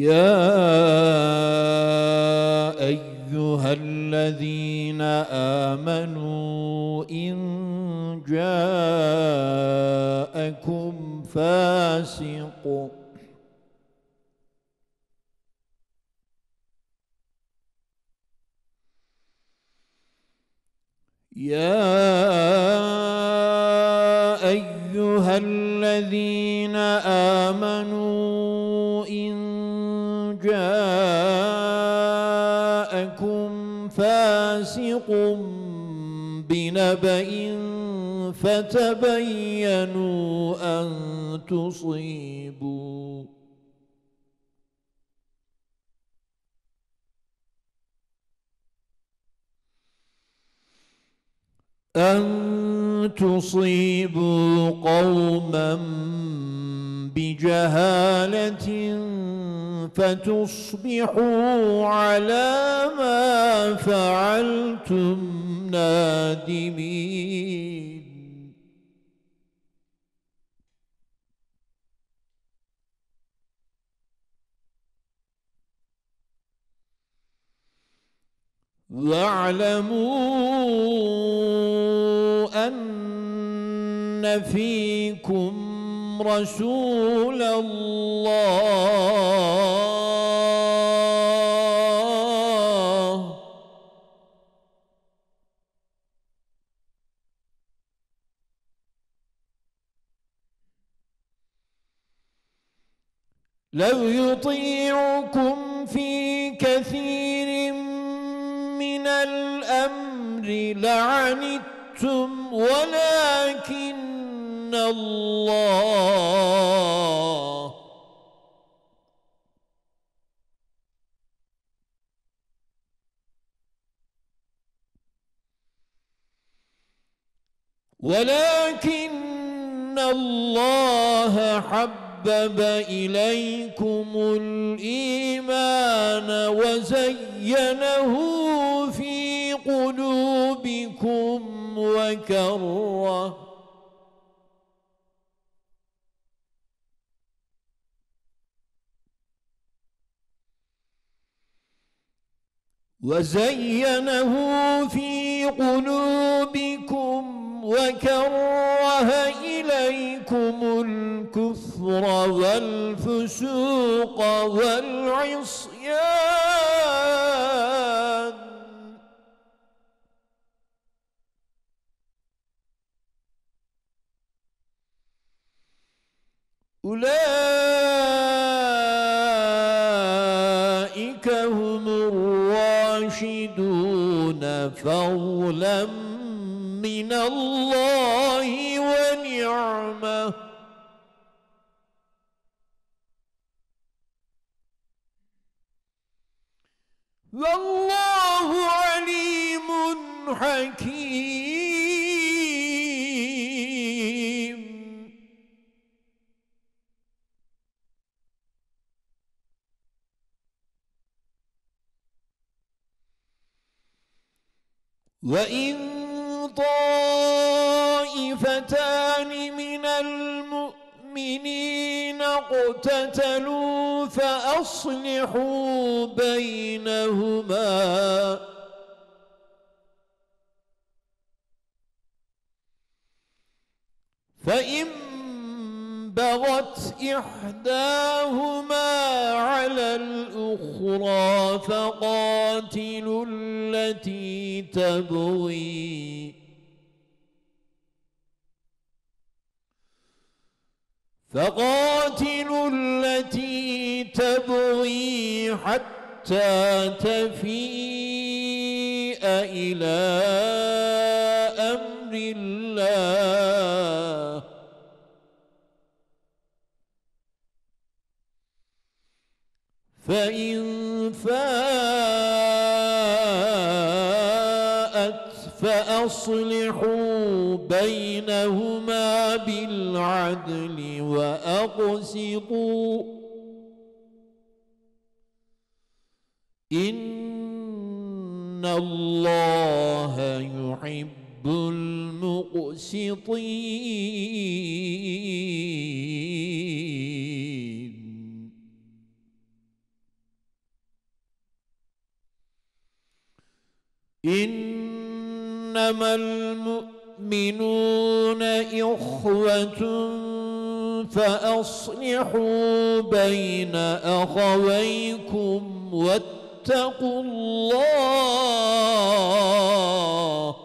يا أيها الذين آمنوا إن جاءكم فاسق يا أيها الذين آمنوا إن جاءكم فاسق بنبأ فتبينوا أن تصيبوا أن تصيبوا قوما بجهالة فتصبحوا على ما فعلتم نادمين واعلموا أن فيكم رسول الله لو يطيعكم في كثير من الأمر لعنتم ولكن ان الله ولكن الله حبب إليكم الإيمان وزينه في قلوبكم وكره وزينه في قلوبكم وكره إليكم الكفر والفسوق والعصيان أولئك يرشدون فضلا من الله ونعمه والله عليم حكيم وَإِن طَائِفَتَانِ مِنَ الْمُؤْمِنِينَ اقْتَتَلُوا فَأَصْلِحُوا بَيْنَهُمَا فَإِنْ بغت إحداهما على الأخرى فقاتلوا التي تبغي فقاتلوا التي تبغي حتى تفيء إلى أمر الله فإن فاءت فأصلحوا بينهما بالعدل وأقسطوا إن الله يحب المقسطين إنما المؤمنون إخوة فأصلحوا بين أخويكم واتقوا الله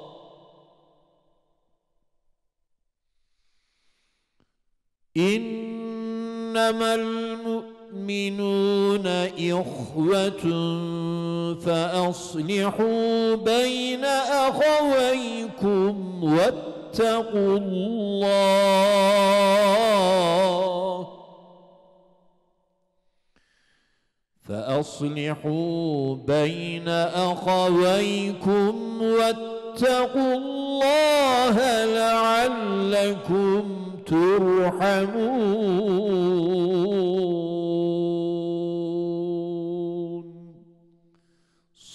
إنما المؤمنون المؤمنون إخوة فأصلحوا بين أخويكم واتقوا الله فأصلحوا بين أخويكم واتقوا الله لعلكم ترحمون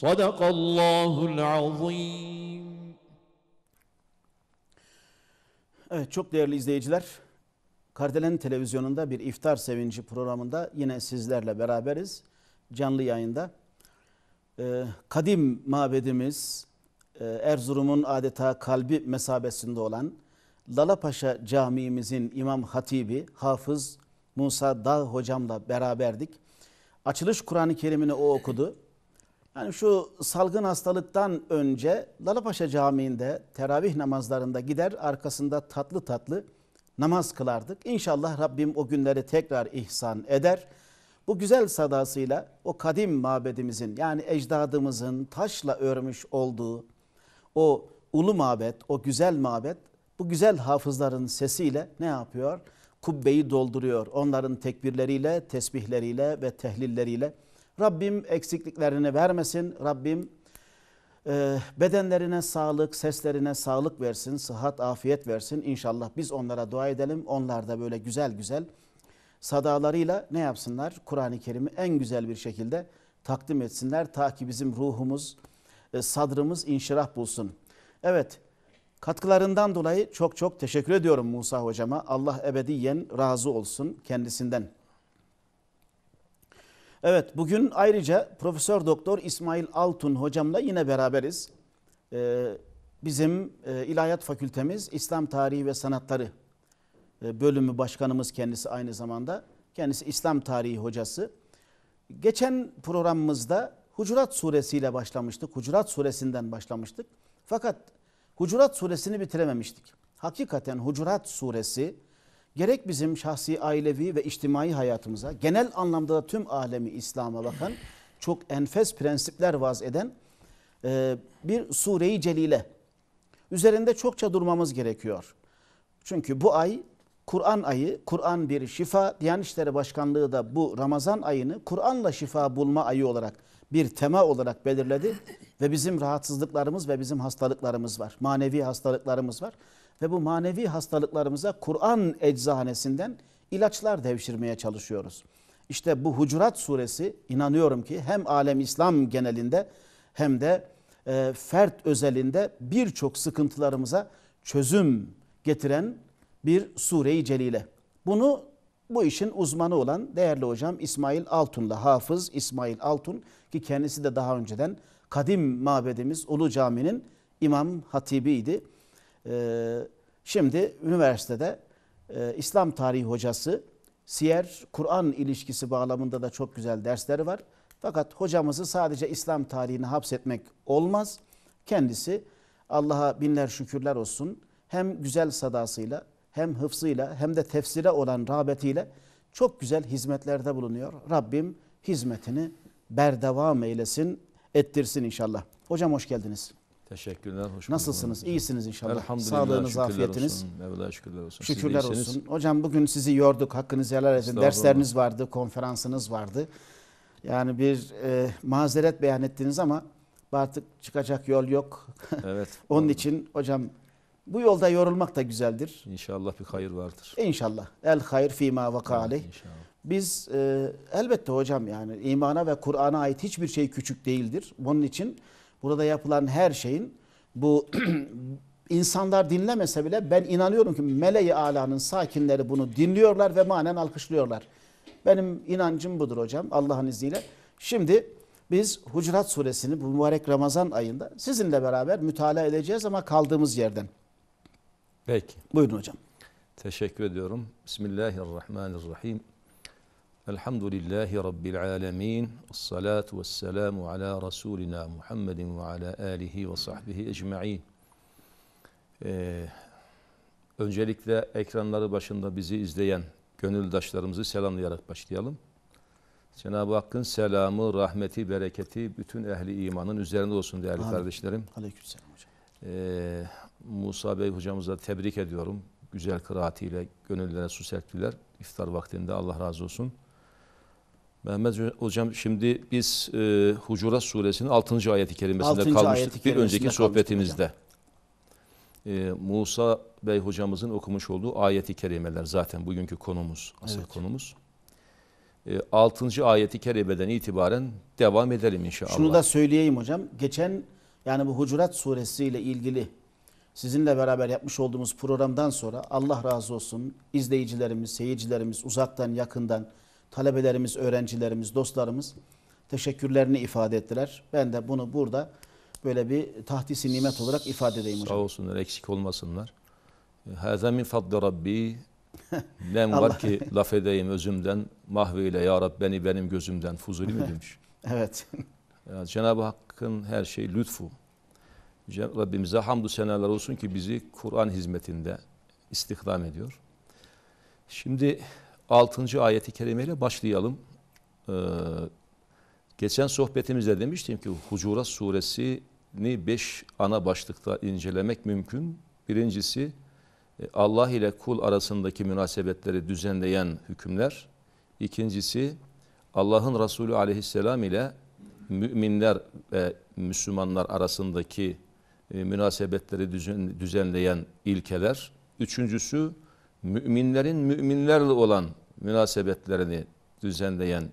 صدق الله العظيم Evet çok değerli izleyiciler Kardelen Televizyonu'nda bir iftar sevinci programında yine sizlerle beraberiz canlı yayında. Ee, kadim mabedimiz e, Erzurum'un adeta kalbi mesabesinde olan Lalapaşa Camii'mizin İmam Hatibi Hafız Musa Dağ hocamla beraberdik. Açılış Kur'an-ı Kerim'ini o okudu. Yani şu salgın hastalıktan önce Lalapaşa Camii'nde teravih namazlarında gider arkasında tatlı tatlı namaz kılardık. İnşallah Rabbim o günleri tekrar ihsan eder. Bu güzel sadasıyla o kadim mabedimizin yani ecdadımızın taşla örmüş olduğu o ulu mabet, o güzel mabet bu güzel hafızların sesiyle ne yapıyor? Kubbeyi dolduruyor onların tekbirleriyle, tesbihleriyle ve tehlilleriyle. Rabbim eksikliklerini vermesin. Rabbim e, bedenlerine sağlık, seslerine sağlık versin, sıhhat, afiyet versin. İnşallah biz onlara dua edelim. Onlar da böyle güzel güzel sadalarıyla ne yapsınlar? Kur'an-ı Kerim'i en güzel bir şekilde takdim etsinler. Ta ki bizim ruhumuz, e, sadrımız inşirah bulsun. Evet, katkılarından dolayı çok çok teşekkür ediyorum Musa hocama. Allah ebediyen razı olsun kendisinden. Evet bugün ayrıca Profesör Doktor İsmail Altun hocamla yine beraberiz. Ee, bizim e, İlahiyat Fakültemiz İslam Tarihi ve Sanatları e, bölümü başkanımız kendisi aynı zamanda. Kendisi İslam Tarihi hocası. Geçen programımızda Hucurat suresiyle başlamıştık. Hucurat suresinden başlamıştık. Fakat Hucurat suresini bitirememiştik. Hakikaten Hucurat suresi gerek bizim şahsi, ailevi ve içtimai hayatımıza, genel anlamda da tüm alemi İslam'a bakan, çok enfes prensipler vaz eden e, bir sureyi celile. Üzerinde çokça durmamız gerekiyor. Çünkü bu ay Kur'an ayı, Kur'an bir şifa. Diyanet İşleri Başkanlığı da bu Ramazan ayını Kur'an'la şifa bulma ayı olarak bir tema olarak belirledi. Ve bizim rahatsızlıklarımız ve bizim hastalıklarımız var. Manevi hastalıklarımız var ve bu manevi hastalıklarımıza Kur'an eczanesinden ilaçlar devşirmeye çalışıyoruz. İşte bu Hucurat suresi inanıyorum ki hem alem İslam genelinde hem de e, fert özelinde birçok sıkıntılarımıza çözüm getiren bir sureyi celile. Bunu bu işin uzmanı olan değerli hocam İsmail Altun'la hafız İsmail Altun ki kendisi de daha önceden kadim mabedimiz Ulu Cami'nin imam hatibiydi. Ee, şimdi üniversitede e, İslam tarihi hocası, siyer, Kur'an ilişkisi bağlamında da çok güzel dersleri var. Fakat hocamızı sadece İslam tarihini hapsetmek olmaz. Kendisi Allah'a binler şükürler olsun. Hem güzel sadasıyla, hem hıfzıyla, hem de tefsire olan rağbetiyle çok güzel hizmetlerde bulunuyor. Rabbim hizmetini berdevam eylesin, ettirsin inşallah. Hocam hoş geldiniz. Teşekkürler. Hoş Nasılsınız? Buldum. İyisiniz inşallah. Elhamdülillah. Sağlığınız, afiyetiniz. Mevla şükürler olsun. Şükürler olsun. Hocam bugün sizi yorduk. Hakkınızı helal edin. Dersleriniz vardı, konferansınız vardı. Yani bir e, mazeret beyan ettiniz ama artık çıkacak yol yok. Evet. Onun oldu. için hocam bu yolda yorulmak da güzeldir. İnşallah bir hayır vardır. İnşallah. El hayır fîmâ vaka aleyh. İnşallah. Biz e, elbette hocam yani imana ve Kur'an'a ait hiçbir şey küçük değildir. Onun için Burada yapılan her şeyin bu insanlar dinlemese bile ben inanıyorum ki meleği alanın sakinleri bunu dinliyorlar ve manen alkışlıyorlar. Benim inancım budur hocam Allah'ın izniyle. Şimdi biz Hucurat suresini bu mübarek Ramazan ayında sizinle beraber mütalaa edeceğiz ama kaldığımız yerden. Peki. Buyurun hocam. Teşekkür ediyorum. Bismillahirrahmanirrahim. Elhamdülillahi Rabbil alemin. ve vesselamu ala Resulina Muhammedin ve ala alihi ve sahbihi ecma'in. Ee, öncelikle ekranları başında bizi izleyen gönüldaşlarımızı selamlayarak başlayalım. Cenab-ı Hakk'ın selamı, rahmeti, bereketi bütün ehli imanın üzerinde olsun değerli Amin. kardeşlerim. Aleykümselam hocam. Ee, Musa Bey hocamıza tebrik ediyorum. Güzel kıraatiyle gönüllere su serptiler. İftar vaktinde Allah razı olsun. Mehmet Hocam şimdi biz e, Hucurat Suresinin 6. ayeti kerimesinde kalmıştık bir önceki sohbetimizde. E, Musa Bey hocamızın okumuş olduğu ayeti kerimeler zaten bugünkü konumuz, asıl evet. konumuz. E, 6. ayeti kerimeden itibaren devam edelim inşallah. Şunu da söyleyeyim hocam. Geçen yani bu Hucurat Suresi ile ilgili sizinle beraber yapmış olduğumuz programdan sonra Allah razı olsun izleyicilerimiz, seyircilerimiz uzaktan yakından talebelerimiz, öğrencilerimiz, dostlarımız teşekkürlerini ifade ettiler. Ben de bunu burada böyle bir tahtisi nimet olarak ifade edeyim Sağ hocam. Sağ olsunlar, eksik olmasınlar. E, Hâzâ min fadli rabbi. Ben var ki laf edeyim özümden, mahveyle ya Rab beni benim gözümden fuzuli mi demiş. evet. Yani Cenab-ı Hakk'ın her şey lütfu. Rabbimize hamdü senalar olsun ki bizi Kur'an hizmetinde istihdam ediyor. Şimdi 6. ayeti kerimeyle başlayalım. Ee, geçen sohbetimizde demiştim ki Hucurat suresini 5 ana başlıkta incelemek mümkün. Birincisi e, Allah ile kul arasındaki münasebetleri düzenleyen hükümler. İkincisi Allah'ın Resulü aleyhisselam ile müminler ve Müslümanlar arasındaki e, münasebetleri düzenleyen ilkeler. Üçüncüsü müminlerin müminlerle olan münasebetlerini düzenleyen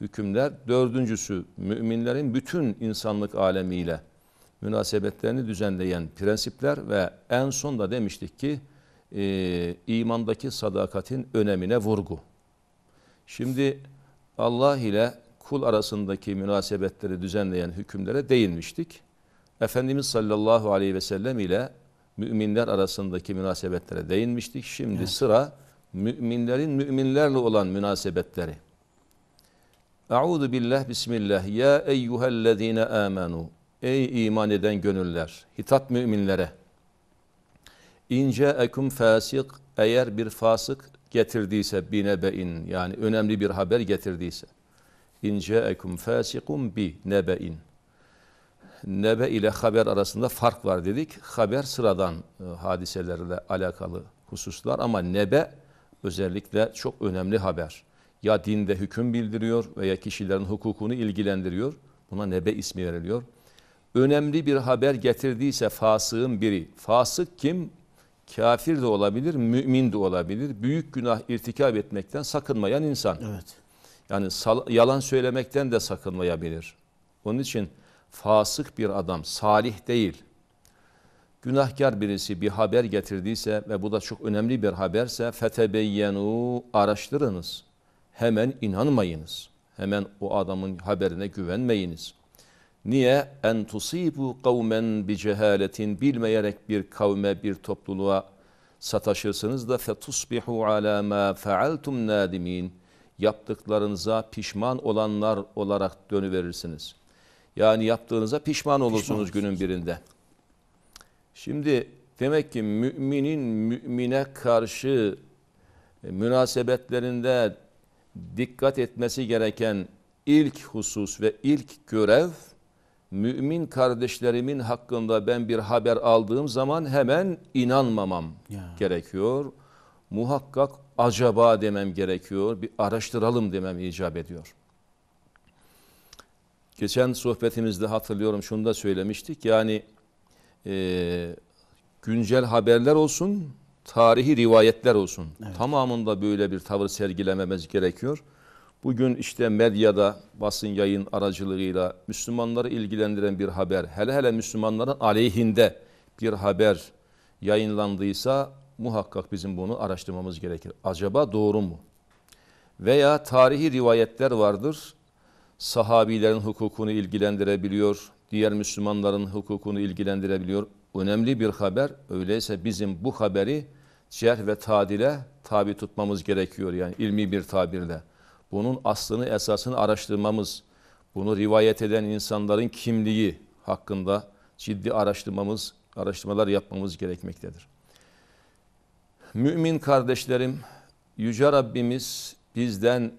hükümler. Dördüncüsü müminlerin bütün insanlık alemiyle münasebetlerini düzenleyen prensipler ve en son da demiştik ki e, imandaki sadakatin önemine vurgu. Şimdi Allah ile kul arasındaki münasebetleri düzenleyen hükümlere değinmiştik. Efendimiz sallallahu aleyhi ve sellem ile müminler arasındaki münasebetlere değinmiştik. Şimdi evet. sıra müminlerin müminlerle olan münasebetleri. Euzu billah bismillah ya eyyuhellezine amanu, ey iman eden gönüller hitap müminlere ince ekum fasık eğer bir fasık getirdiyse binebein yani önemli bir haber getirdiyse ince ekum fasikum bi nebein nebe ile haber arasında fark var dedik. Haber sıradan e, hadiselerle alakalı hususlar ama nebe özellikle çok önemli haber. Ya dinde hüküm bildiriyor veya kişilerin hukukunu ilgilendiriyor. Buna nebe ismi veriliyor. Önemli bir haber getirdiyse fasığın biri. Fasık kim? Kafir de olabilir, mümin de olabilir. Büyük günah irtikab etmekten sakınmayan insan. Evet. Yani yalan söylemekten de sakınmayabilir. Onun için fasık bir adam, salih değil. Günahkar birisi bir haber getirdiyse ve bu da çok önemli bir haberse fetebeyyenu araştırınız. Hemen inanmayınız. Hemen o adamın haberine güvenmeyiniz. Niye? En tusibu kavmen bi cehaletin bilmeyerek bir kavme bir topluluğa sataşırsınız da fetusbihu ala ma fealtum nadimin yaptıklarınıza pişman olanlar olarak dönüverirsiniz. Yani yaptığınıza pişman olursunuz pişman günün birinde. Şimdi demek ki müminin mümine karşı e, münasebetlerinde dikkat etmesi gereken ilk husus ve ilk görev mümin kardeşlerimin hakkında ben bir haber aldığım zaman hemen inanmamam ya. gerekiyor. Muhakkak acaba demem gerekiyor. Bir araştıralım demem icap ediyor. Geçen sohbetimizde hatırlıyorum şunu da söylemiştik. Yani e, güncel haberler olsun, tarihi rivayetler olsun. Evet. Tamamında böyle bir tavır sergilememiz gerekiyor. Bugün işte medyada basın yayın aracılığıyla Müslümanları ilgilendiren bir haber, hele hele Müslümanların aleyhinde bir haber yayınlandıysa muhakkak bizim bunu araştırmamız gerekir. Acaba doğru mu? Veya tarihi rivayetler vardır. Sahabilerin hukukunu ilgilendirebiliyor, diğer Müslümanların hukukunu ilgilendirebiliyor. Önemli bir haber. Öyleyse bizim bu haberi cerh ve tadile tabi tutmamız gerekiyor yani ilmi bir tabirle. Bunun aslını esasını araştırmamız, bunu rivayet eden insanların kimliği hakkında ciddi araştırmamız, araştırmalar yapmamız gerekmektedir. Mümin kardeşlerim, Yüce Rabbimiz bizden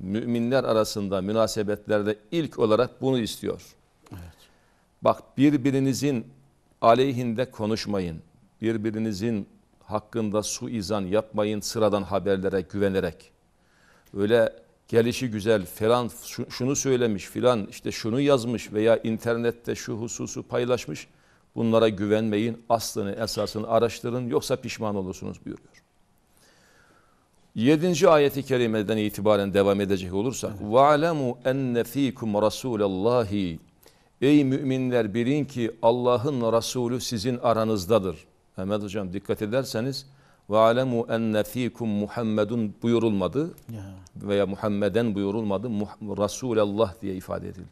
müminler arasında münasebetlerde ilk olarak bunu istiyor. Evet. Bak birbirinizin aleyhinde konuşmayın. Birbirinizin hakkında suizan yapmayın sıradan haberlere güvenerek. Öyle gelişi güzel falan şunu söylemiş filan işte şunu yazmış veya internette şu hususu paylaşmış. Bunlara güvenmeyin aslını esasını araştırın yoksa pişman olursunuz buyuruyor. Yedinci ayeti kerimeden itibaren devam edecek olursak evet. وَعْلَمُوا اَنَّ ف۪يكُمْ رَسُولَ اللّٰهِ Ey müminler bilin ki Allah'ın Resulü sizin aranızdadır. Mehmet Hocam dikkat ederseniz ve alemu enne fikum Muhammedun buyurulmadı veya Muhammeden buyurulmadı. Muh Resulullah diye ifade edildi.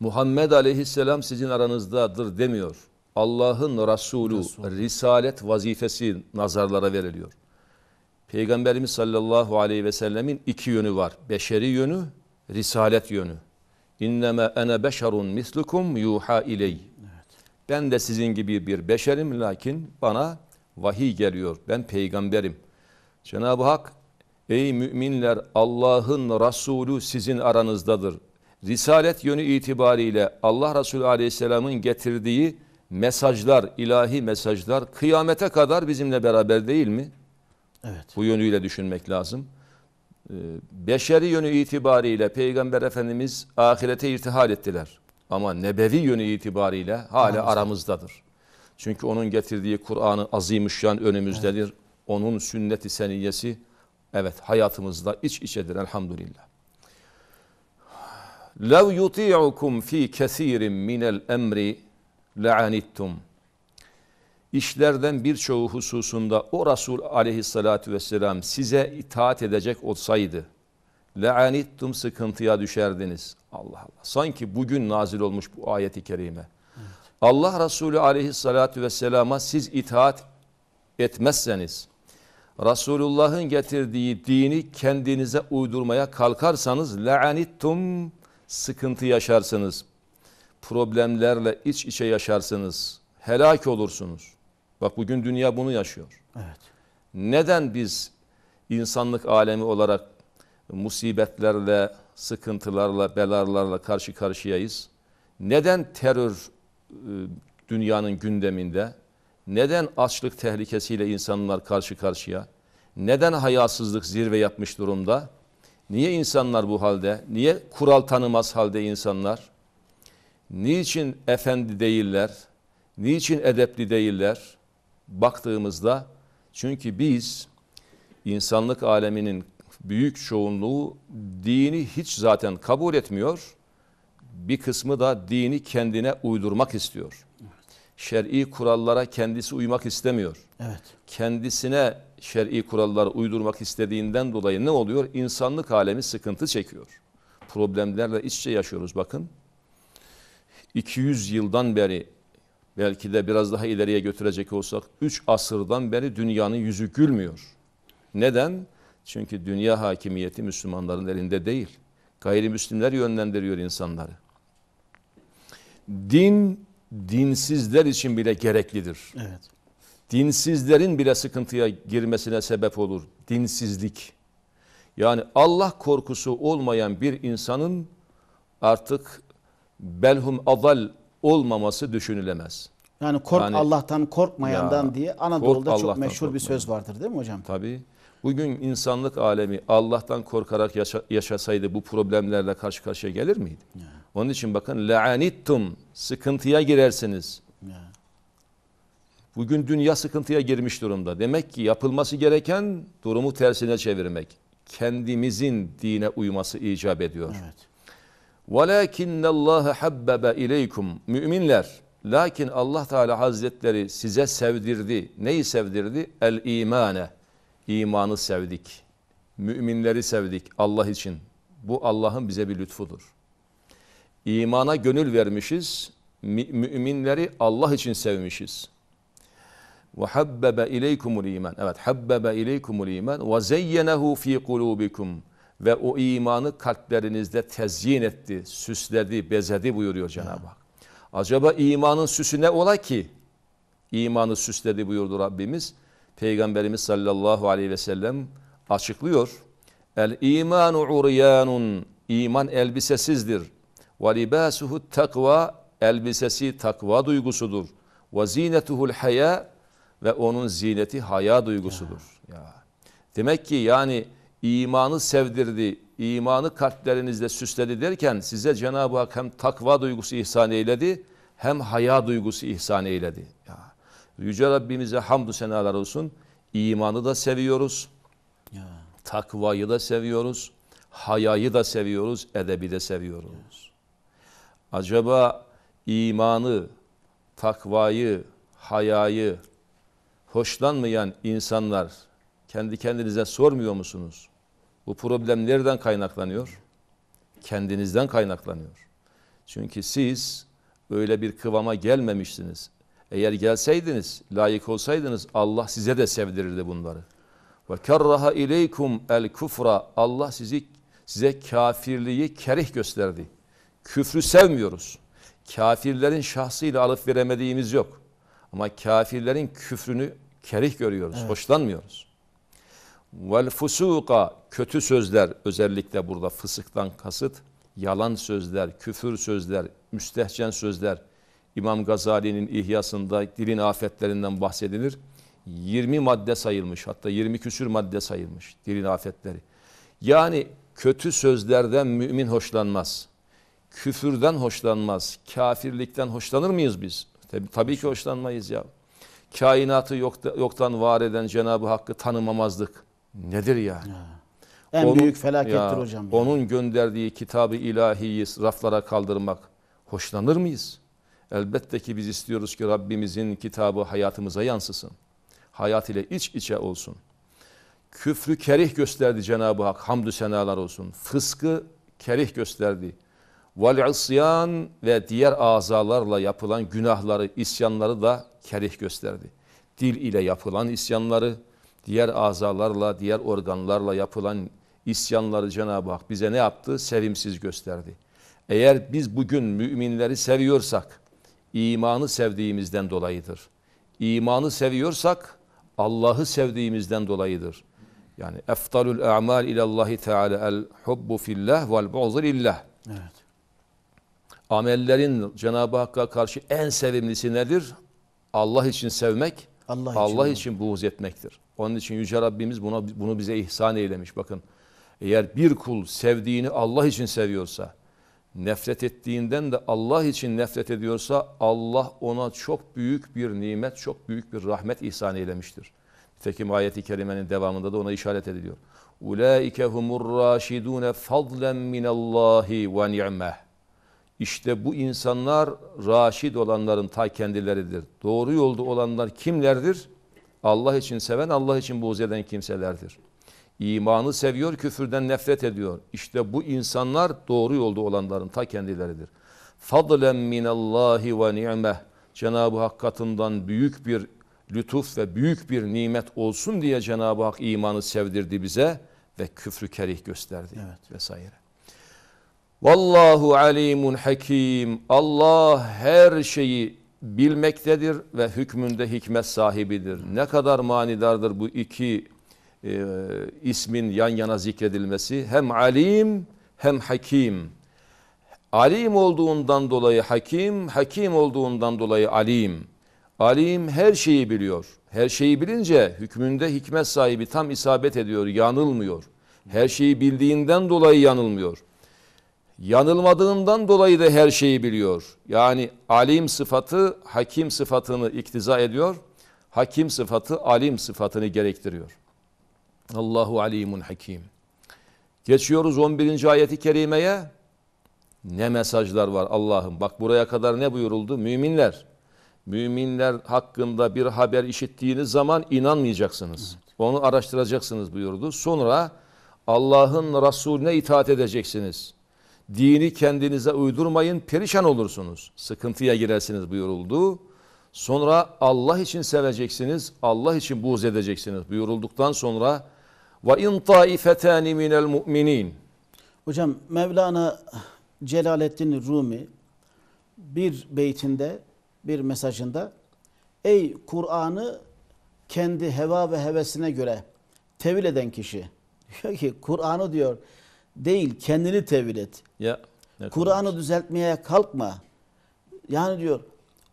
Muhammed aleyhisselam sizin aranızdadır demiyor. Allah'ın Resulü, Resul. risalet vazifesi nazarlara veriliyor. Peygamberimiz sallallahu aleyhi ve sellemin iki yönü var. Beşeri yönü, risalet yönü. İnneme ene beşerun mislukum yuha iley. Ben de sizin gibi bir beşerim lakin bana vahiy geliyor. Ben peygamberim. Cenab-ı Hak ey müminler Allah'ın Resulü sizin aranızdadır. Risalet yönü itibariyle Allah Resulü Aleyhisselam'ın getirdiği mesajlar, ilahi mesajlar kıyamete kadar bizimle beraber değil mi? Evet. Bu yönüyle düşünmek lazım. Ee, beşeri yönü itibariyle Peygamber Efendimiz ahirete irtihal ettiler. Ama nebevi yönü itibariyle hala aramızdadır. Çünkü onun getirdiği Kur'an'ı ı Azimüşşan önümüzdedir. Evet. Onun sünnet-i seniyyesi evet hayatımızda iç içedir elhamdülillah. لَوْ يُطِيعُكُمْ ف۪ي كَث۪يرٍ مِنَ الْاَمْرِ لَعَنِتْتُمْ işlerden birçoğu hususunda o Resul aleyhissalatü vesselam size itaat edecek olsaydı le'anittum sıkıntıya düşerdiniz. Allah Allah. Sanki bugün nazil olmuş bu ayeti kerime. Evet. Allah Resulü aleyhissalatü vesselama siz itaat etmezseniz Resulullah'ın getirdiği dini kendinize uydurmaya kalkarsanız le'anittum sıkıntı yaşarsınız. Problemlerle iç içe yaşarsınız. Helak olursunuz. Bak bugün dünya bunu yaşıyor. Evet. Neden biz insanlık alemi olarak musibetlerle, sıkıntılarla, belalarla karşı karşıyayız? Neden terör e, dünyanın gündeminde? Neden açlık tehlikesiyle insanlar karşı karşıya? Neden hayasızlık zirve yapmış durumda? Niye insanlar bu halde? Niye kural tanımaz halde insanlar? Niçin efendi değiller? Niçin edepli değiller? baktığımızda çünkü biz insanlık aleminin büyük çoğunluğu dini hiç zaten kabul etmiyor. Bir kısmı da dini kendine uydurmak istiyor. Evet. Şer'i kurallara kendisi uymak istemiyor. Evet. Kendisine şer'i kurallar uydurmak istediğinden dolayı ne oluyor? İnsanlık alemi sıkıntı çekiyor. Problemlerle iç içe yaşıyoruz bakın. 200 yıldan beri belki de biraz daha ileriye götürecek olsak 3 asırdan beri dünyanın yüzü gülmüyor. Neden? Çünkü dünya hakimiyeti Müslümanların elinde değil. Gayrimüslimler yönlendiriyor insanları. Din dinsizler için bile gereklidir. Evet. Dinsizlerin bile sıkıntıya girmesine sebep olur dinsizlik. Yani Allah korkusu olmayan bir insanın artık belhum adal olmaması düşünülemez. Yani kork yani, Allah'tan korkmayandan ya, diye Anadolu'da kork çok meşhur bir söz vardır değil mi hocam? Tabii. Bugün insanlık alemi Allah'tan korkarak yaşa, yaşasaydı bu problemlerle karşı karşıya gelir miydi? Ya. Onun için bakın leanittum sıkıntıya girersiniz. Bugün dünya sıkıntıya girmiş durumda. Demek ki yapılması gereken durumu tersine çevirmek. Kendimizin dine uyması icap ediyor. Evet. وَلَاكِنَّ اللّٰهَ حَبَّبَ اِلَيْكُمْ Müminler, lakin Allah Teala Hazretleri size sevdirdi. Neyi sevdirdi? El imane. İmanı sevdik. Müminleri sevdik Allah için. Bu Allah'ın bize bir lütfudur. İmana gönül vermişiz. müminleri Allah için sevmişiz. Ve habbebe ileykumul iman. Evet, habbebe ileykumul iman ve zeyyenehu fi kulubikum ve o imanı kalplerinizde tezyin etti, süsledi, bezedi buyuruyor Cenab-ı Hak. Acaba imanın süsü ne ola ki? İmanı süsledi buyurdu Rabbimiz. Peygamberimiz sallallahu aleyhi ve sellem açıklıyor. El imanu uryanun iman elbisesizdir. Ve libasuhu takva elbisesi takva duygusudur. Ve zinetuhul haya ve onun zineti haya duygusudur. ya. Demek ki yani imanı sevdirdi, imanı kalplerinizde süsledi derken size Cenab-ı Hak hem takva duygusu ihsan eyledi hem haya duygusu ihsan eyledi. Ya. Yüce Rabbimize hamdü senalar olsun. İmanı da seviyoruz. Ya. Takvayı da seviyoruz. Hayayı da seviyoruz. Edebi de seviyoruz. Ya. Acaba imanı, takvayı, hayayı hoşlanmayan insanlar kendi kendinize sormuyor musunuz? Bu problem nereden kaynaklanıyor? Kendinizden kaynaklanıyor. Çünkü siz öyle bir kıvama gelmemiştiniz. Eğer gelseydiniz, layık olsaydınız Allah size de sevdirirdi bunları. Ve kerraha ileykum el kufra. Allah sizi size kafirliği kerih gösterdi. Küfrü sevmiyoruz. Kafirlerin şahsıyla alıp veremediğimiz yok. Ama kafirlerin küfrünü kerih görüyoruz, evet. hoşlanmıyoruz vel fusuka kötü sözler özellikle burada fısıktan kasıt yalan sözler, küfür sözler, müstehcen sözler İmam Gazali'nin İhyasında dilin afetlerinden bahsedilir. 20 madde sayılmış hatta 20 küsür madde sayılmış dilin afetleri. Yani kötü sözlerden mümin hoşlanmaz. Küfürden hoşlanmaz. Kafirlikten hoşlanır mıyız biz? Tabii, tabii ki hoşlanmayız ya. Kainatı yoktan var eden Cenab-ı Hakk'ı tanımamazdık nedir ya? Yani? En onun, büyük felakettir ya, hocam. Ya. Onun gönderdiği kitabı ilahiyi raflara kaldırmak hoşlanır mıyız? Elbette ki biz istiyoruz ki Rabbimizin kitabı hayatımıza yansısın. Hayat ile iç içe olsun. Küfrü kerih gösterdi Cenab-ı Hak. Hamdü senalar olsun. Fıskı kerih gösterdi. Vel isyan ve diğer azalarla yapılan günahları, isyanları da kerih gösterdi. Dil ile yapılan isyanları, diğer azalarla, diğer organlarla yapılan isyanları Cenab-ı Hak bize ne yaptı? Sevimsiz gösterdi. Eğer biz bugün müminleri seviyorsak, imanı sevdiğimizden dolayıdır. İmanı seviyorsak, Allah'ı sevdiğimizden dolayıdır. Yani eftalul a'mal ilallahi teala el hubbu fillah vel bu'zu lillah. Evet. Amellerin Cenab-ı Hakk'a karşı en sevimlisi nedir? Allah için sevmek, Allah, Allah için, Allah için buğz etmektir. Onun için Yüce Rabbimiz buna, bunu bize ihsan eylemiş. Bakın eğer bir kul sevdiğini Allah için seviyorsa, nefret ettiğinden de Allah için nefret ediyorsa Allah ona çok büyük bir nimet, çok büyük bir rahmet ihsan eylemiştir. Nitekim ayeti kerimenin devamında da ona işaret ediliyor. Ulaike humur raşidun fadlen Allahi ve ni'meh. İşte bu insanlar raşid olanların ta kendileridir. Doğru yolda olanlar kimlerdir? Allah için seven Allah için buğz eden kimselerdir. İmanı seviyor, küfürden nefret ediyor. İşte bu insanlar doğru yolda olanların ta kendileridir. Fadlen minallahi ve ni'meh. Cenab-ı Hak katından büyük bir lütuf ve büyük bir nimet olsun diye Cenab-ı Hak imanı sevdirdi bize ve küfrü kerih gösterdi evet. vesaire. Vallahu alimun hakim. Allah her şeyi bilmektedir ve hükmünde hikmet sahibidir. Ne kadar manidardır bu iki e, ismin yan yana zikredilmesi. Hem alim hem hakim. Alim olduğundan dolayı hakim, hakim olduğundan dolayı alim. Alim her şeyi biliyor. Her şeyi bilince hükmünde hikmet sahibi tam isabet ediyor, yanılmıyor. Her şeyi bildiğinden dolayı yanılmıyor yanılmadığından dolayı da her şeyi biliyor. Yani alim sıfatı hakim sıfatını iktiza ediyor. Hakim sıfatı alim sıfatını gerektiriyor. Allahu alimun hakim. Geçiyoruz 11. ayeti kerimeye. Ne mesajlar var Allah'ım. Bak buraya kadar ne buyuruldu? Müminler. Müminler hakkında bir haber işittiğiniz zaman inanmayacaksınız. Evet. Onu araştıracaksınız buyurdu. Sonra Allah'ın Resulüne itaat edeceksiniz. Dini kendinize uydurmayın, perişan olursunuz. Sıkıntıya girersiniz buyuruldu. Sonra Allah için seveceksiniz, Allah için buğz edeceksiniz buyurulduktan sonra ve in taifetani minel mu'minin. Hocam Mevlana Celaleddin Rumi bir beytinde, bir mesajında ey Kur'an'ı kendi heva ve hevesine göre tevil eden kişi diyor ki Kur'an'ı diyor değil kendini tevil et. Ya. Kur'an'ı düzeltmeye kalkma. Yani diyor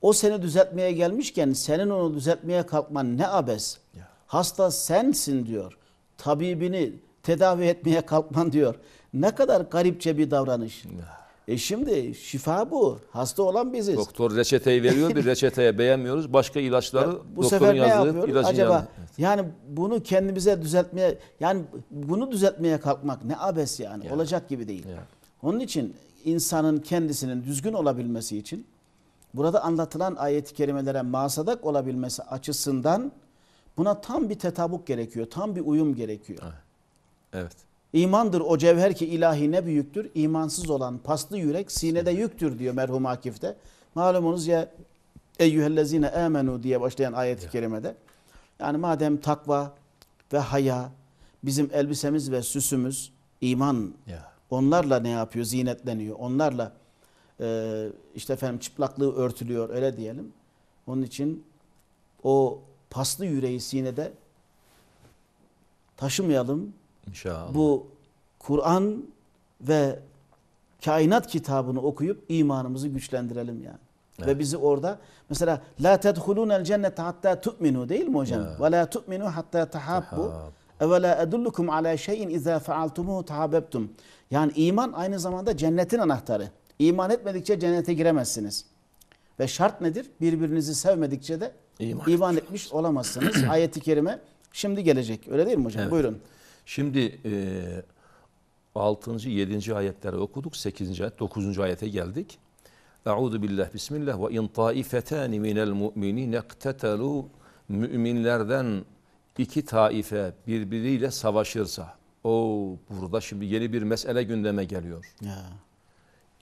o seni düzeltmeye gelmişken senin onu düzeltmeye kalkman ne abes. Ya. Hasta sensin diyor. Tabibini tedavi etmeye kalkman diyor. Ne kadar garipçe bir davranış. Ya. E şimdi şifa bu. Hasta olan biziz. Doktor reçeteyi veriyor bir reçeteye beğenmiyoruz. Başka ilaçları ya, bu doktorun sefer yazdığı yapıyoruz? ilacın Acaba yanına. Evet. yani bunu kendimize düzeltmeye yani bunu düzeltmeye kalkmak ne abes yani. yani. Olacak gibi değil. Yani. Onun için insanın kendisinin düzgün olabilmesi için burada anlatılan ayet-i kerimelere masadak olabilmesi açısından buna tam bir tetabuk gerekiyor. Tam bir uyum gerekiyor. Evet. İmandır o cevher ki ilahi ne büyüktür. İmansız olan paslı yürek sinede yüktür diyor merhum Akif'te. Malumunuz ya eyyühellezine amenu diye başlayan ayet-i kerimede. Yani madem takva ve haya bizim elbisemiz ve süsümüz iman onlarla ne yapıyor? Zinetleniyor. Onlarla e, işte efendim çıplaklığı örtülüyor öyle diyelim. Onun için o paslı yüreği sinede taşımayalım İnşallah. Bu Kur'an ve kainat kitabını okuyup imanımızı güçlendirelim yani. Evet. Ve bizi orada mesela la tedhulunel cennete hatta tu'minu değil mi hocam? Ve la tu'minu hatta tahabbu. Ve la edullukum ala şeyin iza faaltumuhu tahabbtum. Yani iman aynı zamanda cennetin anahtarı. İman etmedikçe cennete giremezsiniz. Ve şart nedir? Birbirinizi sevmedikçe de iman, iman etmiş olamazsınız. Ayeti kerime şimdi gelecek. Öyle değil mi hocam? Evet. Buyurun. Şimdi e, 6. 7. ayetleri okuduk. 8. ayet 9. ayete geldik. Euzu billah bismillah ve in taifetan minel mu'minin iktetalu müminlerden iki taife birbiriyle savaşırsa. O burada şimdi yeni bir mesele gündeme geliyor. Ya.